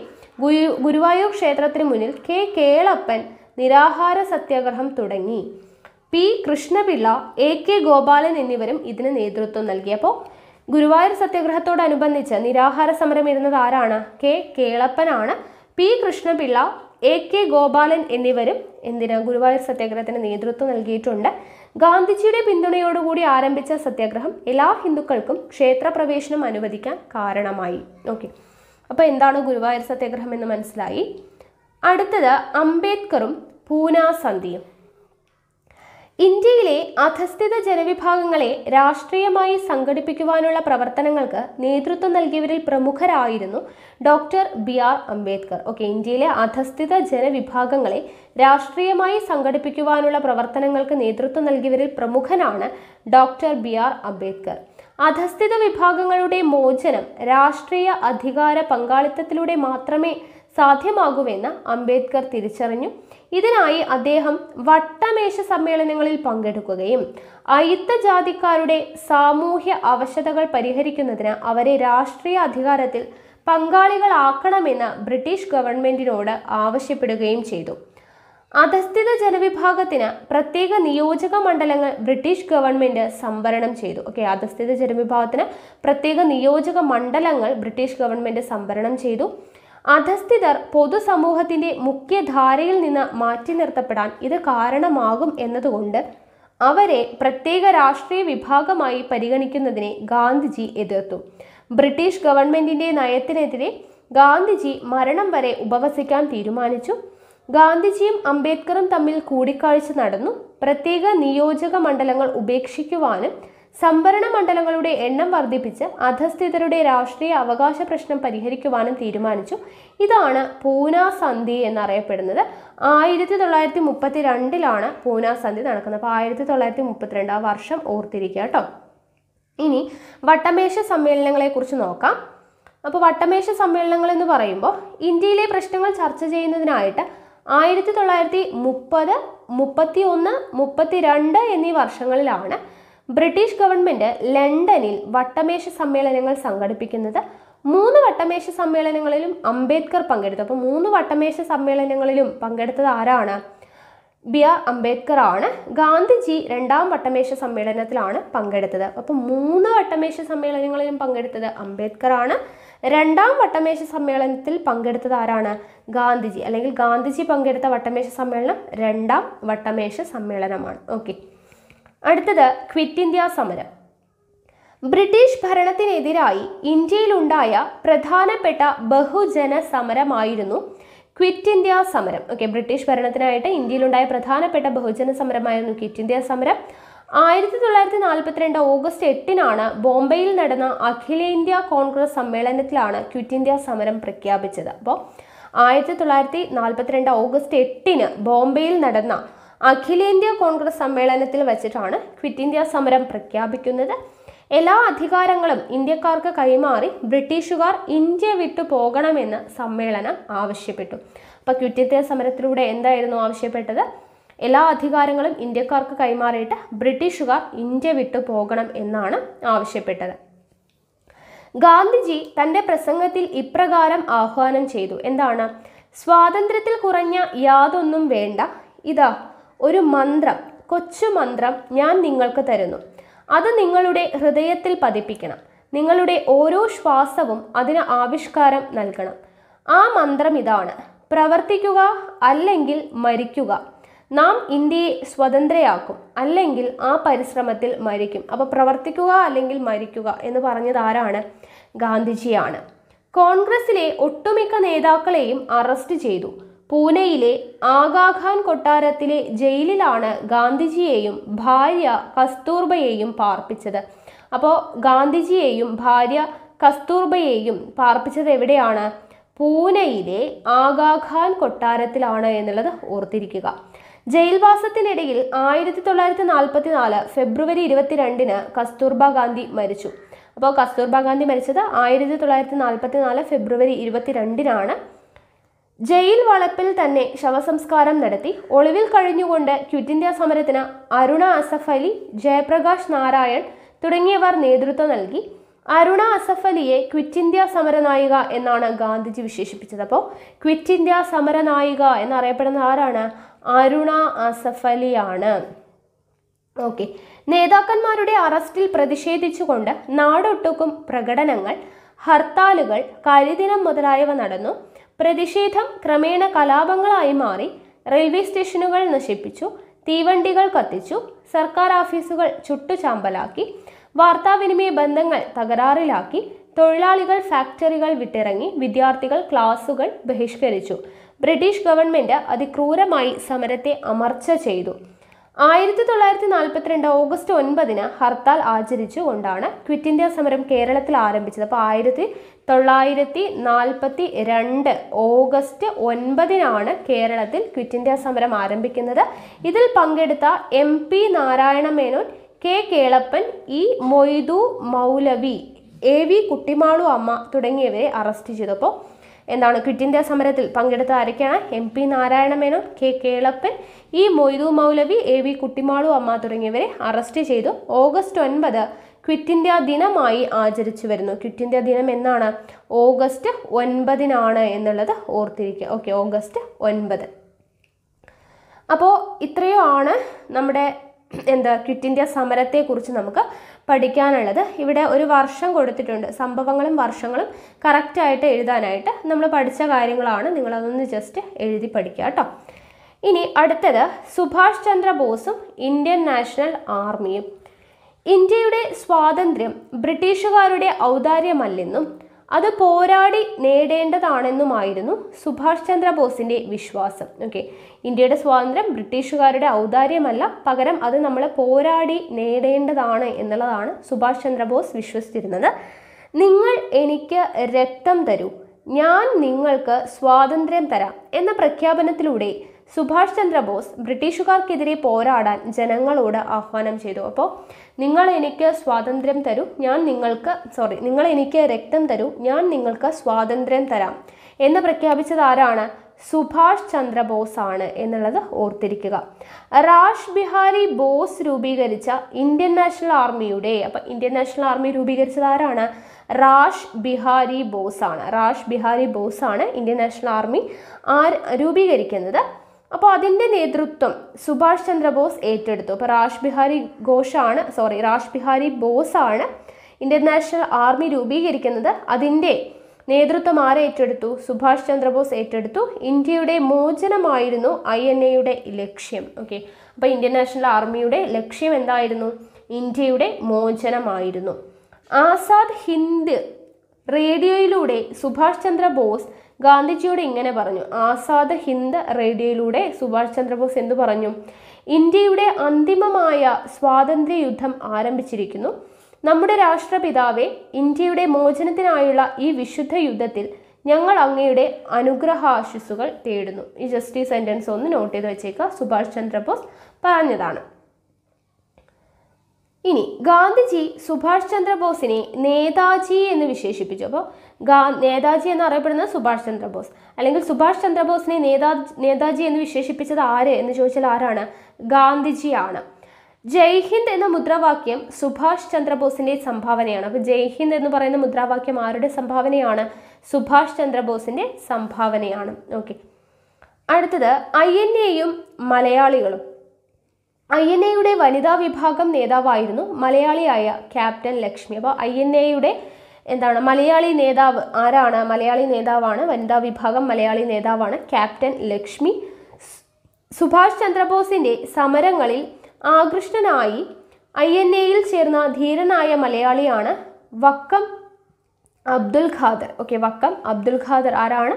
ഗുരു ഗുരുവായൂർ ക്ഷേത്രത്തിന് മുന്നിൽ കെ കേളപ്പൻ നിരാഹാര സത്യാഗ്രഹം തുടങ്ങി P Krishna Pillai A K Gopalan എന്നിവരും ഇതിന് നേതൃത്വം നൽകി അപ്പോൾ ഗുരുവായൂർ സത്യാഗ്രഹത്തോടനുബന്ധിച്ച് നിരാഹാര സമരം ഇരുന്നത് ആരാണ് കെ കേളപ്പനാണ് P Krishna Pillai A K Gopalan എന്നിവരും എന്തിനാ ഗുരുവായൂർ സത്യാഗ്രഹത്തിന് നേതൃത്വം നൽകിയിട്ടുണ്ട് ഗാന്ധിജിയുടെ പിന്തുണയോടുകൂടി ആരംഭിച്ച സത്യാഗ്രഹം എല്ലാ ഹിന്ദുക്കൾക്കും പ്രവേശനം അനുവദിക്കാൻ കാരണമായി ഓക്കെ അപ്പോൾ എന്താണ് ഗുരുവായൂർ സത്യാഗ്രഹം എന്ന് മനസ്സിലായി അടുത്തത് അംബേദ്കറും പൂനാ സന്ധിയും ഇന്ത്യയിലെ അധസ്ഥിത ജനവിഭാഗങ്ങളെ രാഷ്ട്രീയമായി സംഘടിപ്പിക്കുവാനുള്ള പ്രവർത്തനങ്ങൾക്ക് നേതൃത്വം നൽകിയവരിൽ പ്രമുഖരായിരുന്നു doctor B R Ambedkar okay ഇന്ത്യയിലെ അധസ്ഥിത ജനവിഭാഗങ്ങളെ രാഷ്ട്രീയമായി സംഘടിപ്പിക്കുവാനുള്ള പ്രവർത്തനങ്ങൾക്ക് നേതൃത്വം നൽകിയവരിൽ പ്രമുഖനാണ് ഡോക്ടർ ബി ആർ അംബേദ്കർ അധസ്ഥിത വിഭാഗങ്ങളുടെ മോചനം രാഷ്ട്രീയ അധികാര പങ്കാളിത്തത്തിലൂടെ മാത്രമേ സാധ്യമാകുമെന്ന് അംബേദ്കർ തിരിച്ചറിഞ്ഞു ഇതിനായി അദ്ദേഹം വട്ടമേശ സമ്മേളനങ്ങളിൽ പങ്കെടുക്കുകയും അയിത്ത ജാതിക്കാരുടെ സാമൂഹ്യ അവശതകൾ പരിഹരിക്കുന്നതിന് അവരെ രാഷ്ട്രീയ അധികാരത്തിൽ പങ്കാളികളാക്കണമെന്ന് ബ്രിട്ടീഷ് ഗവൺമെന്റിനോട് ആവശ്യപ്പെടുകയും ചെയ്തു അധസ്ഥിത ജനവിഭാഗത്തിന് പ്രത്യേക നിയോജക മണ്ഡലങ്ങൾ ബ്രിട്ടീഷ് ഗവൺമെന്റ് സംവരണം ചെയ്തു ഓക്കെ അധസ്ഥിത ജനവിഭാഗത്തിന് പ്രത്യേക നിയോജക മണ്ഡലങ്ങൾ ബ്രിട്ടീഷ് ഗവൺമെന്റ് സംവരണം ചെയ്തു അധസ്ഥിതർ പൊതുസമൂഹത്തിന്റെ മുഖ്യധാരയിൽ നിന്ന് മാറ്റി നിർത്തപ്പെടാൻ ഇത് കാരണമാകും എന്നതുകൊണ്ട് അവരെ പ്രത്യേക രാഷ്ട്രീയ വിഭാഗമായി പരിഗണിക്കുന്നതിനെ ഗാന്ധിജി എതിർത്തു ബ്രിട്ടീഷ് ഗവൺമെന്റിന്റെ നയത്തിനെതിരെ ഗാന്ധിജി മരണം വരെ ഉപവസിക്കാൻ തീരുമാനിച്ചു ഗാന്ധിജിയും അംബേദ്കറും തമ്മിൽ കൂടിക്കാഴ്ച നടന്നു പ്രത്യേക നിയോജക മണ്ഡലങ്ങൾ ഉപേക്ഷിക്കുവാനും സംഭരണ മണ്ഡലങ്ങളുടെ എണ്ണം വർദ്ധിപ്പിച്ച് അധസ്ഥിതരുടെ രാഷ്ട്രീയ അവകാശ പ്രശ്നം പരിഹരിക്കുവാനും തീരുമാനിച്ചു ഇതാണ് പൂന സന്ധി എന്നറിയപ്പെടുന്നത് ആയിരത്തി തൊള്ളായിരത്തി മുപ്പത്തി രണ്ടിലാണ് പൂന സന്ധി നടക്കുന്നത് അപ്പോൾ ആയിരത്തി തൊള്ളായിരത്തി മുപ്പത്തിരണ്ട് ആ വർഷം ഓർത്തിരിക്കുക കേട്ടോ ഇനി വട്ടമേശ സമ്മേളനങ്ങളെക്കുറിച്ച് നോക്കാം അപ്പോൾ വട്ടമേശ സമ്മേളനങ്ങൾ എന്ന് പറയുമ്പോൾ ഇന്ത്യയിലെ പ്രശ്നങ്ങൾ ചർച്ച ചെയ്യുന്നതിനായിട്ട് ആയിരത്തി തൊള്ളായിരത്തി മുപ്പത് മുപ്പത്തി ഒന്ന് മുപ്പത്തി രണ്ട് എന്നീ വർഷങ്ങളിലാണ് ബ്രിട്ടീഷ് ഗവൺമെന്റ് ലണ്ടനിൽ വട്ടമേശ സമ്മേളനങ്ങൾ സംഘടിപ്പിക്കുന്നത് മൂന്ന് വട്ടമേശ സമ്മേളനങ്ങളിലും അംബേദ്കർ പങ്കെടുത്തു അപ്പോൾ മൂന്ന് വട്ടമേശ സമ്മേളനങ്ങളിലും പങ്കെടുത്തത് ആരാണ് ബി ആർ അംബേദ്കർ ആണ് ഗാന്ധിജി രണ്ടാം വട്ടമേശ സമ്മേളനത്തിലാണ് പങ്കെടുത്തത് അപ്പോൾ മൂന്ന് വട്ടമേശ സമ്മേളനങ്ങളിലും പങ്കെടുത്തത് അംബേദ്കർ ആണ് രണ്ടാം വട്ടമേശ സമ്മേളനത്തിൽ പങ്കെടുത്തത് ആരാണ് ഗാന്ധിജി അല്ലെങ്കിൽ ഗാന്ധിജി പങ്കെടുത്ത വട്ടമേശ സമ്മേളനം രണ്ടാം വട്ടമേശ സമ്മേളനമാണ് ഓക്കെ അടുത്തത് ക്വിറ്റ് ഇന്ത്യ സമരം ബ്രിട്ടീഷ് ഭരണത്തിനെതിരായി ഇന്ത്യയിലുണ്ടായ പ്രധാനപ്പെട്ട ബഹുജന സമരമായിരുന്നു ക്വിറ്റ് ഇന്ത്യ സമരം ഓക്കെ ബ്രിട്ടീഷ് ഭരണത്തിനായിട്ട് ഇന്ത്യയിലുണ്ടായ പ്രധാനപ്പെട്ട ബഹുജന സമരമായിരുന്നു ക്വിറ്റ് ഇന്ത്യ സമരം ആയിരത്തി തൊള്ളായിരത്തി നാൽപ്പത്തിരണ്ട് ഓഗസ്റ്റ് എട്ടിനാണ് ബോംബെയിൽ നടന്ന അഖിലേന്ത്യാ കോൺഗ്രസ് സമ്മേളനത്തിലാണ് ക്വിറ്റ് ഇന്ത്യ സമരം പ്രഖ്യാപിച്ചത് അപ്പോൾ ആയിരത്തി തൊള്ളായിരത്തി നാൽപ്പത്തിരണ്ട് ഓഗസ്റ്റ് എട്ടിന് ബോംബെയിൽ നടന്ന അഖിലേന്ത്യാ കോൺഗ്രസ് സമ്മേളനത്തിൽ വെച്ചിട്ടാണ് ക്വിറ്റ് ഇന്ത്യ സമരം പ്രഖ്യാപിക്കുന്നത് എല്ലാ അധികാരങ്ങളും ഇന്ത്യക്കാർക്ക് കൈമാറി ബ്രിട്ടീഷുകാർ ഇന്ത്യ വിട്ടു പോകണമെന്ന് സമ്മേളനം ആവശ്യപ്പെട്ടു അപ്പോൾ ക്വിറ്റ് ഇന്ത്യ സമരത്തിലൂടെ എന്തായിരുന്നു ആവശ്യപ്പെട്ടത് എല്ലാ അധികാരങ്ങളും ഇന്ത്യക്കാർക്ക് കൈമാറിയിട്ട് ബ്രിട്ടീഷുകാർ ഇന്ത്യ വിട്ടു പോകണം എന്നാണ് ആവശ്യപ്പെട്ടത് ഗാന്ധിജി തന്റെ പ്രസംഗത്തിൽ ഇപ്രകാരം ആഹ്വാനം ചെയ്തു എന്താണ് സ്വാതന്ത്ര്യത്തിൽ കുറഞ്ഞ യാതൊന്നും വേണ്ട ഇതാ ഒരു മന്ത്രം കൊച്ചു മന്ത്രം ഞാൻ നിങ്ങൾക്ക് തരുന്നു അത് നിങ്ങളുടെ ഹൃദയത്തിൽ പതിപ്പിക്കണം നിങ്ങളുടെ ഓരോ ശ്വാസവും അതിന് ആവിഷ്കാരം നൽകണം ആ മന്ത്രം ഇതാണ് പ്രവർത്തിക്കുക അല്ലെങ്കിൽ മരിക്കുക നാം ഇന്ത്യയെ സ്വതന്ത്രയാക്കും അല്ലെങ്കിൽ ആ പരിശ്രമത്തിൽ മരിക്കും അപ്പോൾ പ്രവർത്തിക്കുക അല്ലെങ്കിൽ മരിക്കുക എന്ന് പറഞ്ഞത് ആരാണ് ഗാന്ധിജിയാണ് കോൺഗ്രസിലെ ഒട്ടുമിക്ക നേതാക്കളെയും അറസ്റ്റ് ചെയ്തു പൂനെയിലെ ആഗാഖാൻ കൊട്ടാരത്തിലെ ജയിലിലാണ് ഗാന്ധിജിയെയും ഭാര്യ കസ്തൂർബയെയും പാർപ്പിച്ചത് അപ്പോൾ ഗാന്ധിജിയെയും ഭാര്യ കസ്തൂർബയെയും പാർപ്പിച്ചത് എവിടെയാണ് പൂനെയിലെ ആഗാഖാൻ കൊട്ടാരത്തിലാണ് എന്നുള്ളത് ഓർത്തിരിക്കുക ജയിൽവാസത്തിനിടയിൽ ആയിരത്തി തൊള്ളായിരത്തി നാൽപ്പത്തി നാല് ഫെബ്രുവരി ഇരുപത്തിരണ്ടിന് കസ്തൂർബ ഗാന്ധി മരിച്ചു അപ്പോൾ കസ്തൂർബ ഗാന്ധി മരിച്ചത് ആയിരത്തി തൊള്ളായിരത്തി നാൽപ്പത്തി നാല് ഫെബ്രുവരി ഇരുപത്തിരണ്ടിനാണ് ജയിൽ വളപ്പിൽ തന്നെ ശവസംസ്കാരം നടത്തി ഒളിവിൽ കഴിഞ്ഞുകൊണ്ട് ക്വിറ്റ് ഇന്ത്യ സമരത്തിന് അരുണ അസഫ് അലി ജയപ്രകാശ് നാരായൺ തുടങ്ങിയവർ നേതൃത്വം നൽകി അരുണ അസഫ് അലിയെ ക്വിറ്റ് ഇന്ത്യ സമരനായിക എന്നാണ് ഗാന്ധിജി വിശേഷിപ്പിച്ചത് അപ്പോൾ ക്വിറ്റ് ഇന്ത്യ സമരനായിക എന്നറിയപ്പെടുന്ന ആരാണ് അരുണ അസഫ് അലിയാണ് ഓക്കെ നേതാക്കന്മാരുടെ അറസ്റ്റിൽ പ്രതിഷേധിച്ചുകൊണ്ട് നാടൊട്ടുക്കും പ്രകടനങ്ങൾ ഹർത്താലുകൾ കരിദിനം മുതലായവ നടന്നു പ്രതിഷേധം ക്രമേണ കലാപങ്ങളായി മാറി റെയിൽവേ സ്റ്റേഷനുകൾ നശിപ്പിച്ചു തീവണ്ടികൾ കത്തിച്ചു സർക്കാർ ഓഫീസുകൾ ചുട്ടുചാമ്പലാക്കി വാർത്താവിനിമയ ബന്ധങ്ങൾ തകരാറിലാക്കി തൊഴിലാളികൾ ഫാക്ടറികൾ വിട്ടിറങ്ങി വിദ്യാർത്ഥികൾ ക്ലാസുകൾ ബഹിഷ്കരിച്ചു ബ്രിട്ടീഷ് ഗവൺമെന്റ് അതിക്രൂരമായി സമരത്തെ അമർച്ച ചെയ്തു ആയിരത്തി തൊള്ളായിരത്തി നാൽപ്പത്തിരണ്ട് ഓഗസ്റ്റ് ഒൻപതിന് ഹർത്താൽ ആചരിച്ചുകൊണ്ടാണ് ക്വിറ്റ് ഇന്ത്യ സമരം കേരളത്തിൽ ആരംഭിച്ചത് അപ്പോൾ ആയിരത്തി തൊള്ളായിരത്തി നാൽപ്പത്തി രണ്ട് ഓഗസ്റ്റ് ഒൻപതിനാണ് കേരളത്തിൽ ക്വിറ്റ് ഇന്ത്യ സമരം ആരംഭിക്കുന്നത് ഇതിൽ പങ്കെടുത്ത M P Narayana Menon K Kelappan E Moidu Maulavi A V Kuttimalu Amma തുടങ്ങിയവരെ അറസ്റ്റ് ചെയ്തപ്പോൾ എന്താണ് ക്വിറ്റ് ഇന്ത്യ സമരത്തിൽ പങ്കെടുത്ത ആരൊക്കെയാണ് M P Narayana Menon K Kelappan E Moidu Maulavi A V Kuttimalu Amma തുടങ്ങിയവരെ അറസ്റ്റ് ചെയ്തു ഓഗസ്റ്റ് ഒൻപത് ക്വിറ്റ് ഇന്ത്യ ദിനമായി ആചരിച്ചു വരുന്നു ക്വിറ്റ് ഇന്ത്യ ദിനം എന്നാണ് ഓഗസ്റ്റ് ഒൻപതിനാണ് എന്നുള്ളത് ഓർത്തിരിക്കുക ഓക്കെ ഓഗസ്റ്റ് ഒൻപത് അപ്പോൾ ഇത്രയോ ആണ് നമ്മുടെ എന്താ ക്വിറ്റ് ഇന്ത്യ സമരത്തെക്കുറിച്ച് നമുക്ക് പഠിക്കാനുള്ളത് ഇവിടെ ഒരു വർഷം കൊടുത്തിട്ടുണ്ട് സംഭവങ്ങളും വർഷങ്ങളും കറക്റ്റായിട്ട് എഴുതാനായിട്ട് നമ്മൾ പഠിച്ച കാര്യങ്ങളാണ് നിങ്ങളതൊന്ന് ജസ്റ്റ് എഴുതി പഠിക്കുക കേട്ടോ ഇനി അടുത്തത് സുഭാഷ് ചന്ദ്ര ബോസും ഇന്ത്യൻ നാഷണൽ ആർമിയും ഇന്ത്യയുടെ സ്വാതന്ത്ര്യം ബ്രിട്ടീഷുകാരുടെ ഔദാര്യമല്ലെന്നും അത് പോരാടി നേടേണ്ടതാണെന്നുമായിരുന്നു സുഭാഷ് ചന്ദ്രബോസിൻ്റെ വിശ്വാസം ഓക്കെ ഇന്ത്യയുടെ സ്വാതന്ത്ര്യം ബ്രിട്ടീഷുകാരുടെ ഔദാര്യമല്ല പകരം അത് നമ്മൾ പോരാടി നേടേണ്ടതാണ് എന്നുള്ളതാണ് സുഭാഷ് ചന്ദ്രബോസ് വിശ്വസിച്ചിരുന്നത് നിങ്ങൾ എനിക്ക് രക്തം തരൂ ഞാൻ നിങ്ങൾക്ക് സ്വാതന്ത്ര്യം തരാം എന്ന പ്രഖ്യാപനത്തിലൂടെ സുഭാഷ് ചന്ദ്രബോസ് ബ്രിട്ടീഷുകാർക്കെതിരെ പോരാടാൻ ജനങ്ങളോട് ആഹ്വാനം ചെയ്തു അപ്പോൾ നിങ്ങൾ എനിക്ക് സ്വാതന്ത്ര്യം തരൂ ഞാൻ നിങ്ങൾക്ക് സോറി നിങ്ങൾ എനിക്ക് രക്തം തരൂ ഞാൻ നിങ്ങൾക്ക് സ്വാതന്ത്ര്യം തരാം എന്ന് പ്രഖ്യാപിച്ചത് ആരാണ് സുഭാഷ് ചന്ദ്രബോസ് ആണ് എന്നുള്ളത് ഓർത്തിരിക്കുക റാഷ് ബിഹാരി ബോസ് രൂപീകരിച്ച ഇന്ത്യൻ നാഷണൽ ആർമിയുടെ അപ്പം ഇന്ത്യൻ നാഷണൽ ആർമി രൂപീകരിച്ചത് ആരാണ് റാഷ് ബിഹാരി ബോസ് ആണ് റാഷ് ബിഹാരി ബോസ് ആണ് ഇന്ത്യൻ നാഷണൽ ആർമി ആർ രൂപീകരിക്കുന്നത് അപ്പോൾ അതിൻ്റെ നേതൃത്വം സുഭാഷ് ചന്ദ്രബോസ് ഏറ്റെടുത്തു അപ്പോൾ രാജ് ബിഹാരി ഘോഷാണ് സോറി രാജ് ബിഹാരി ബോസാണ് ഇൻ്റർനാഷണൽ ആർമി രൂപീകരിക്കുന്നത് അതിൻ്റെ നേതൃത്വം ആരെ ഏറ്റെടുത്തു സുഭാഷ് ചന്ദ്രബോസ് ഏറ്റെടുത്തു ഇന്ത്യയുടെ മോചനമായിരുന്നു ഐ എൻ എയുടെ ലക്ഷ്യം ഓക്കെ അപ്പോൾ ഇന്ത്യൻ നാഷണൽ ആർമിയുടെ ലക്ഷ്യം എന്തായിരുന്നു ഇന്ത്യയുടെ മോചനമായിരുന്നു ആസാദ് ഹിന്ദ് റേഡിയോയിലൂടെ സുഭാഷ് ചന്ദ്രബോസ് ഗാന്ധിജിയോട് ഇങ്ങനെ പറഞ്ഞു ആസാദ് ഹിന്ദ് റേഡിയോയിലൂടെ സുഭാഷ് ചന്ദ്രബോസ് എന്തു പറഞ്ഞു ഇന്ത്യയുടെ അന്തിമമായ സ്വാതന്ത്ര്യ യുദ്ധം ആരംഭിച്ചിരിക്കുന്നു നമ്മുടെ രാഷ്ട്രപിതാവെ ഇന്ത്യയുടെ മോചനത്തിനായുള്ള ഈ വിശുദ്ധ യുദ്ധത്തിൽ ഞങ്ങൾ അങ്ങയുടെ അനുഗ്രഹാശിസുകൾ തേടുന്നു ഈ ജസ്റ്റ് ഈ ഒന്ന് നോട്ട് ചെയ്ത് വെച്ചേക്കുക സുഭാഷ് ചന്ദ്രബോസ് പറഞ്ഞതാണ് ഇനി ഗാന്ധിജി സുഭാഷ് ചന്ദ്രബോസിനെ നേതാജി എന്ന് വിശേഷിപ്പിച്ചു അപ്പോൾ ഗാ നേതാജി എന്നറിയപ്പെടുന്ന സുഭാഷ് ചന്ദ്രബോസ് അല്ലെങ്കിൽ സുഭാഷ് ചന്ദ്രബോസിനെ നേതാ നേതാജി എന്ന് വിശേഷിപ്പിച്ചത് ആര് എന്ന് ചോദിച്ചാൽ ആരാണ് ഗാന്ധിജിയാണ് ജയ് ഹിന്ദ് എന്ന മുദ്രാവാക്യം സുഭാഷ് ചന്ദ്രബോസിന്റെ സംഭാവനയാണ് അപ്പോൾ ജയ് ഹിന്ദ് എന്ന് പറയുന്ന മുദ്രാവാക്യം ആരുടെ സംഭാവനയാണ് സുഭാഷ് ചന്ദ്രബോസിന്റെ സംഭാവനയാണ് ഓക്കെ അടുത്തത് ഐ എൻ എയും മലയാളികളും ഐ എൻ എയുടെ വനിതാ വിഭാഗം നേതാവായിരുന്നു മലയാളിയായ ക്യാപ്റ്റൻ ലക്ഷ്മി അപ്പോൾ ഐ എൻ എയുടെ എന്താണ് മലയാളി നേതാവ് ആരാണ് മലയാളി നേതാവാണ് വനിതാ വിഭാഗം മലയാളി നേതാവാണ് ക്യാപ്റ്റൻ ലക്ഷ്മി സുഭാഷ് ചന്ദ്രബോസിൻ്റെ സമരങ്ങളിൽ ആകൃഷ്ടനായി ഐ എൻ എയിൽ ചേർന്ന ധീരനായ മലയാളിയാണ് വക്കം അബ്ദുൽ ഖാദർ ഓക്കെ വക്കം അബ്ദുൽ ഖാദർ ആരാണ്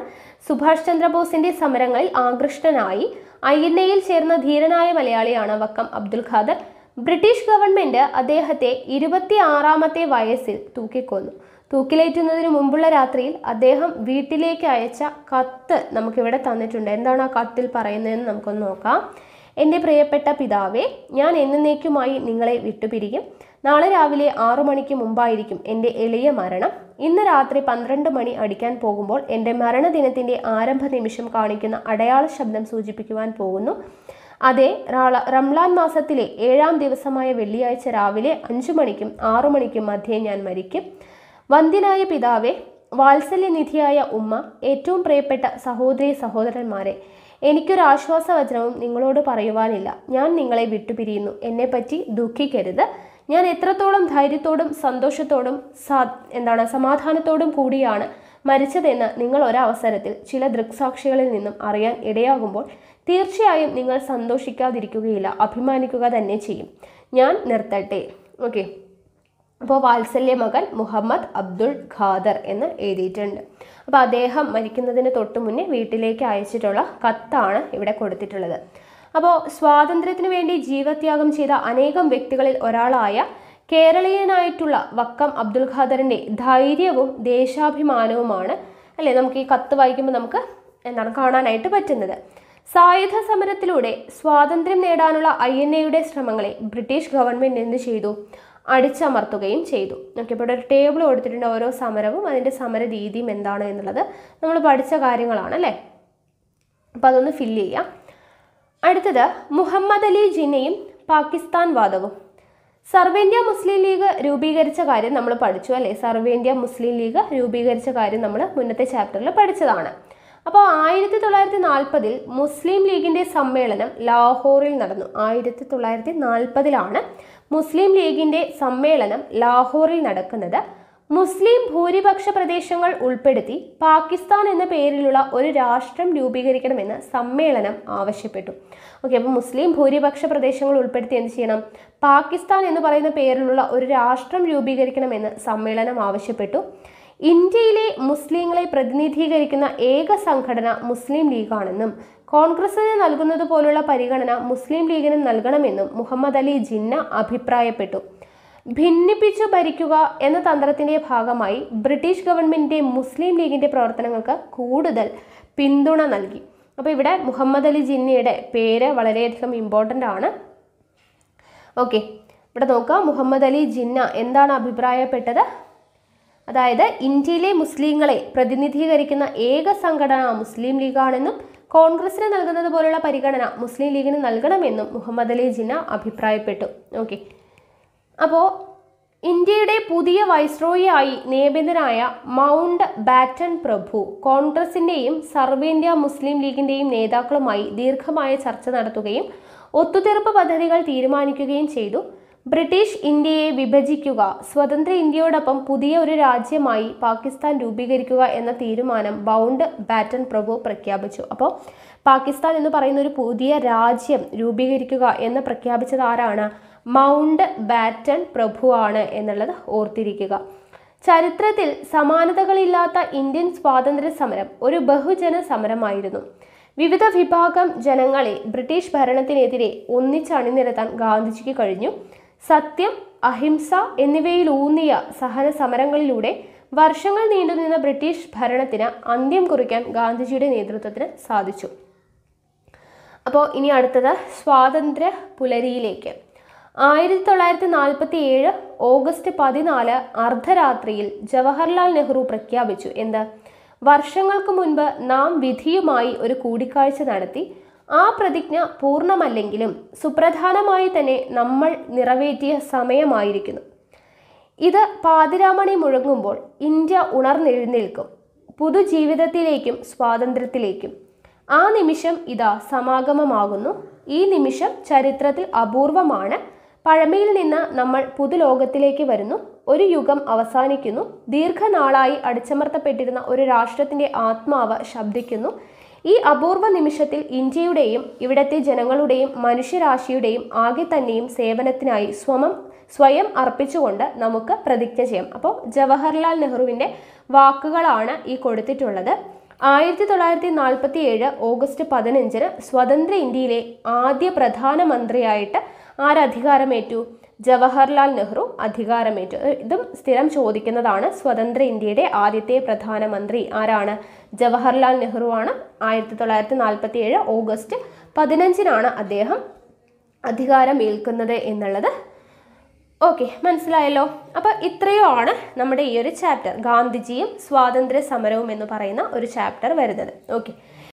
സുഭാഷ് ചന്ദ്രബോസിൻ്റെ സമരങ്ങളിൽ ആകൃഷ്ടനായി ഐ എൻ എയിൽ ചേർന്ന ധീരനായ മലയാളിയാണ് വക്കം അബ്ദുൽ ഖാദർ ബ്രിട്ടീഷ് ഗവൺമെൻറ് അദ്ദേഹത്തെ ഇരുപത്തി ആറാമത്തെ വയസ്സിൽ തൂക്കിക്കൊന്നു തൂക്കിലേറ്റുന്നതിന് മുമ്പുള്ള രാത്രിയിൽ അദ്ദേഹം വീട്ടിലേക്ക് അയച്ച കത്ത് നമുക്കിവിടെ തന്നിട്ടുണ്ട് എന്താണ് ആ കത്തിൽ പറയുന്നതെന്ന് നമുക്കൊന്ന് നോക്കാം എൻ്റെ പ്രിയപ്പെട്ട പിതാവേ ഞാൻ എന്നേക്കുമായി നിങ്ങളെ വിട്ടുപിരിക്കും നാളെ രാവിലെ ആറു മണിക്ക് മുമ്പായിരിക്കും എൻ്റെ എളിയ മരണം ഇന്ന് രാത്രി പന്ത്രണ്ട് മണി അടിക്കാൻ പോകുമ്പോൾ എൻ്റെ മരണദിനത്തിൻ്റെ ആരംഭ നിമിഷം കാണിക്കുന്ന അടയാള ശബ്ദം സൂചിപ്പിക്കുവാൻ പോകുന്നു അതെ റംലാൻ മാസത്തിലെ ഏഴാം ദിവസമായ വെള്ളിയാഴ്ച രാവിലെ അഞ്ചു മണിക്കും ആറു മണിക്കും മധ്യേ ഞാൻ മരിക്കും വന്ധ്യനായ പിതാവെ വാത്സല്യനിധിയായ ഉമ്മ ഏറ്റവും പ്രിയപ്പെട്ട സഹോദരി സഹോദരന്മാരെ വചനവും നിങ്ങളോട് പറയുവാനില്ല ഞാൻ നിങ്ങളെ വിട്ടുപിരിയുന്നു എന്നെപ്പറ്റി ദുഃഖിക്കരുത് ഞാൻ എത്രത്തോളം ധൈര്യത്തോടും സന്തോഷത്തോടും സാ എന്താണ് സമാധാനത്തോടും കൂടിയാണ് മരിച്ചതെന്ന് നിങ്ങൾ ഒരവസരത്തിൽ ചില ദൃക്സാക്ഷികളിൽ നിന്നും അറിയാൻ ഇടയാകുമ്പോൾ തീർച്ചയായും നിങ്ങൾ സന്തോഷിക്കാതിരിക്കുകയില്ല അഭിമാനിക്കുക തന്നെ ചെയ്യും ഞാൻ നിർത്തട്ടെ ഓക്കെ അപ്പോൾ വാത്സല്യ മകൻ മുഹമ്മദ് അബ്ദുൾ ഖാദർ എന്ന് എഴുതിയിട്ടുണ്ട് അപ്പോൾ അദ്ദേഹം മരിക്കുന്നതിന് തൊട്ട് മുന്നേ വീട്ടിലേക്ക് അയച്ചിട്ടുള്ള കത്താണ് ഇവിടെ കൊടുത്തിട്ടുള്ളത് അപ്പോൾ സ്വാതന്ത്ര്യത്തിന് വേണ്ടി ജീവത്യാഗം ചെയ്ത അനേകം വ്യക്തികളിൽ ഒരാളായ കേരളീയനായിട്ടുള്ള വക്കം അബ്ദുൽ ഖാദറിൻ്റെ ധൈര്യവും ദേശാഭിമാനവുമാണ് അല്ലേ നമുക്ക് ഈ കത്ത് വായിക്കുമ്പോൾ നമുക്ക് എന്താണ് കാണാനായിട്ട് പറ്റുന്നത് സായുധ സമരത്തിലൂടെ സ്വാതന്ത്ര്യം നേടാനുള്ള ഐ എൻ എയുടെ ശ്രമങ്ങളെ ബ്രിട്ടീഷ് ഗവൺമെൻറ് എന്ത് ചെയ്തു അടിച്ചമർത്തുകയും ചെയ്തു ഓക്കെ ഇപ്പോൾ ഒരു ടേബിൾ കൊടുത്തിട്ടുണ്ട് ഓരോ സമരവും അതിൻ്റെ സമര രീതിയും എന്താണ് എന്നുള്ളത് നമ്മൾ പഠിച്ച കാര്യങ്ങളാണ് അല്ലേ അപ്പോൾ അതൊന്ന് ഫില്ല് ചെയ്യാം അടുത്തത് മുഹമ്മദ് അലി ജിന്നയും പാകിസ്ഥാൻ വാദവും സർവേന്ത്യ മുസ്ലിം ലീഗ് രൂപീകരിച്ച കാര്യം നമ്മൾ പഠിച്ചു അല്ലേ സർവേന്ത്യ മുസ്ലിം ലീഗ് രൂപീകരിച്ച കാര്യം നമ്മൾ മുന്നത്തെ ചാപ്റ്ററിൽ പഠിച്ചതാണ് അപ്പോൾ ആയിരത്തി തൊള്ളായിരത്തി നാൽപ്പതിൽ മുസ്ലിം ലീഗിൻ്റെ സമ്മേളനം ലാഹോറിൽ നടന്നു ആയിരത്തി തൊള്ളായിരത്തി നാൽപ്പതിലാണ് മുസ്ലിം ലീഗിൻ്റെ സമ്മേളനം ലാഹോറിൽ നടക്കുന്നത് മുസ്ലിം ഭൂരിപക്ഷ പ്രദേശങ്ങൾ ഉൾപ്പെടുത്തി പാകിസ്ഥാൻ എന്ന പേരിലുള്ള ഒരു രാഷ്ട്രം രൂപീകരിക്കണമെന്ന് സമ്മേളനം ആവശ്യപ്പെട്ടു ഓക്കെ അപ്പോൾ മുസ്ലിം ഭൂരിപക്ഷ പ്രദേശങ്ങൾ ഉൾപ്പെടുത്തി എന്ത് ചെയ്യണം പാകിസ്ഥാൻ എന്ന് പറയുന്ന പേരിലുള്ള ഒരു രാഷ്ട്രം രൂപീകരിക്കണമെന്ന് സമ്മേളനം ആവശ്യപ്പെട്ടു ഇന്ത്യയിലെ മുസ്ലിങ്ങളെ പ്രതിനിധീകരിക്കുന്ന ഏക സംഘടന മുസ്ലിം ലീഗാണെന്നും കോൺഗ്രസിന് നൽകുന്നത് പോലുള്ള പരിഗണന മുസ്ലിം ലീഗിന് നൽകണമെന്നും മുഹമ്മദ് അലി ജിന്ന അഭിപ്രായപ്പെട്ടു ഭിന്നിപ്പിച്ചു ഭരിക്കുക എന്ന തന്ത്രത്തിന്റെ ഭാഗമായി ബ്രിട്ടീഷ് ഗവൺമെന്റിന്റെ മുസ്ലിം ലീഗിന്റെ പ്രവർത്തനങ്ങൾക്ക് കൂടുതൽ പിന്തുണ നൽകി അപ്പോൾ ഇവിടെ മുഹമ്മദ് അലി ജിന്നയുടെ പേര് വളരെയധികം ഇമ്പോർട്ടൻ്റ് ആണ് ഓക്കെ ഇവിടെ നോക്കുക മുഹമ്മദ് അലി ജിന്ന എന്താണ് അഭിപ്രായപ്പെട്ടത് അതായത് ഇന്ത്യയിലെ മുസ്ലിങ്ങളെ പ്രതിനിധീകരിക്കുന്ന ഏക സംഘടന മുസ്ലിം ലീഗാണെന്നും കോൺഗ്രസിന് നൽകുന്നത് പോലുള്ള പരിഗണന മുസ്ലിം ലീഗിന് നൽകണമെന്നും മുഹമ്മദ് അലി ജിന്ന അഭിപ്രായപ്പെട്ടു ഓക്കെ അപ്പോൾ ഇന്ത്യയുടെ പുതിയ വൈസ്രോയിയായി നിയമിതനായ മൗണ്ട് ബാറ്റൺ പ്രഭു കോൺഗ്രസിൻ്റെയും സർവേന്ത്യ മുസ്ലിം ലീഗിൻ്റെയും നേതാക്കളുമായി ദീർഘമായ ചർച്ച നടത്തുകയും ഒത്തുതീർപ്പ് പദ്ധതികൾ തീരുമാനിക്കുകയും ചെയ്തു ബ്രിട്ടീഷ് ഇന്ത്യയെ വിഭജിക്കുക സ്വതന്ത്ര ഇന്ത്യയോടൊപ്പം പുതിയ ഒരു രാജ്യമായി പാകിസ്ഥാൻ രൂപീകരിക്കുക എന്ന തീരുമാനം ബൗണ്ട് ബാറ്റൺ പ്രഭു പ്രഖ്യാപിച്ചു അപ്പോൾ പാകിസ്ഥാൻ എന്ന് പറയുന്ന ഒരു പുതിയ രാജ്യം രൂപീകരിക്കുക എന്ന് പ്രഖ്യാപിച്ചത് ആരാണ് മൗണ്ട് ബാറ്റൺ പ്രഭുവാണ് എന്നുള്ളത് ഓർത്തിരിക്കുക ചരിത്രത്തിൽ സമാനതകളില്ലാത്ത ഇന്ത്യൻ സ്വാതന്ത്ര്യ സമരം ഒരു ബഹുജന സമരമായിരുന്നു വിവിധ വിഭാഗം ജനങ്ങളെ ബ്രിട്ടീഷ് ഭരണത്തിനെതിരെ ഒന്നിച്ചണിനിരത്താൻ ഗാന്ധിജിക്ക് കഴിഞ്ഞു സത്യം അഹിംസ എന്നിവയിൽ ഊന്നിയ സഹന സമരങ്ങളിലൂടെ വർഷങ്ങൾ നീണ്ടുനിന്ന ബ്രിട്ടീഷ് ഭരണത്തിന് അന്ത്യം കുറിക്കാൻ ഗാന്ധിജിയുടെ നേതൃത്വത്തിന് സാധിച്ചു അപ്പോൾ ഇനി അടുത്തത് സ്വാതന്ത്ര്യ പുലരിയിലേക്ക് ആയിരത്തി തൊള്ളായിരത്തി നാൽപ്പത്തി ഏഴ് ഓഗസ്റ്റ് പതിനാല് അർദ്ധരാത്രിയിൽ ജവഹർലാൽ നെഹ്റു പ്രഖ്യാപിച്ചു എന്ത് വർഷങ്ങൾക്ക് മുൻപ് നാം വിധിയുമായി ഒരു കൂടിക്കാഴ്ച നടത്തി ആ പ്രതിജ്ഞ പൂർണ്ണമല്ലെങ്കിലും സുപ്രധാനമായി തന്നെ നമ്മൾ നിറവേറ്റിയ സമയമായിരിക്കുന്നു ഇത് പാതിരാമണി മുഴങ്ങുമ്പോൾ ഇന്ത്യ ഉണർന്നെഴുന്നേൽക്കും പുതുജീവിതത്തിലേക്കും സ്വാതന്ത്ര്യത്തിലേക്കും ആ നിമിഷം ഇതാ സമാഗമമാകുന്നു ഈ നിമിഷം ചരിത്രത്തിൽ അപൂർവമാണ് പഴമയിൽ നിന്ന് നമ്മൾ പുതുലോകത്തിലേക്ക് വരുന്നു ഒരു യുഗം അവസാനിക്കുന്നു ദീർഘനാളായി അടിച്ചമർത്തപ്പെട്ടിരുന്ന ഒരു രാഷ്ട്രത്തിൻ്റെ ആത്മാവ് ശബ്ദിക്കുന്നു ഈ അപൂർവ നിമിഷത്തിൽ ഇന്ത്യയുടെയും ഇവിടത്തെ ജനങ്ങളുടെയും മനുഷ്യരാശിയുടെയും ആകെ തന്നെയും സേവനത്തിനായി സ്വമം സ്വയം അർപ്പിച്ചുകൊണ്ട് നമുക്ക് പ്രതിജ്ഞ ചെയ്യാം അപ്പോൾ ജവഹർലാൽ നെഹ്റുവിൻ്റെ വാക്കുകളാണ് ഈ കൊടുത്തിട്ടുള്ളത് ആയിരത്തി തൊള്ളായിരത്തി നാൽപ്പത്തി ഏഴ് ഓഗസ്റ്റ് പതിനഞ്ചിന് സ്വതന്ത്ര ഇന്ത്യയിലെ ആദ്യ പ്രധാനമന്ത്രിയായിട്ട് ആരധികാരമേറ്റു ജവഹർലാൽ നെഹ്റു അധികാരമേറ്റു ഇതും സ്ഥിരം ചോദിക്കുന്നതാണ് സ്വതന്ത്ര ഇന്ത്യയുടെ ആദ്യത്തെ പ്രധാനമന്ത്രി ആരാണ് ജവഹർലാൽ നെഹ്റു ആണ് ആയിരത്തി തൊള്ളായിരത്തി നാൽപ്പത്തി ഏഴ് ഓഗസ്റ്റ് പതിനഞ്ചിനാണ് അദ്ദേഹം അധികാരം ഏൽക്കുന്നത് എന്നുള്ളത് ഓക്കെ മനസ്സിലായല്ലോ അപ്പോൾ ആണ് നമ്മുടെ ഈ ഒരു ചാപ്റ്റർ ഗാന്ധിജിയും സ്വാതന്ത്ര്യ സമരവും എന്ന് പറയുന്ന ഒരു ചാപ്റ്റർ വരുന്നത് ഓക്കെ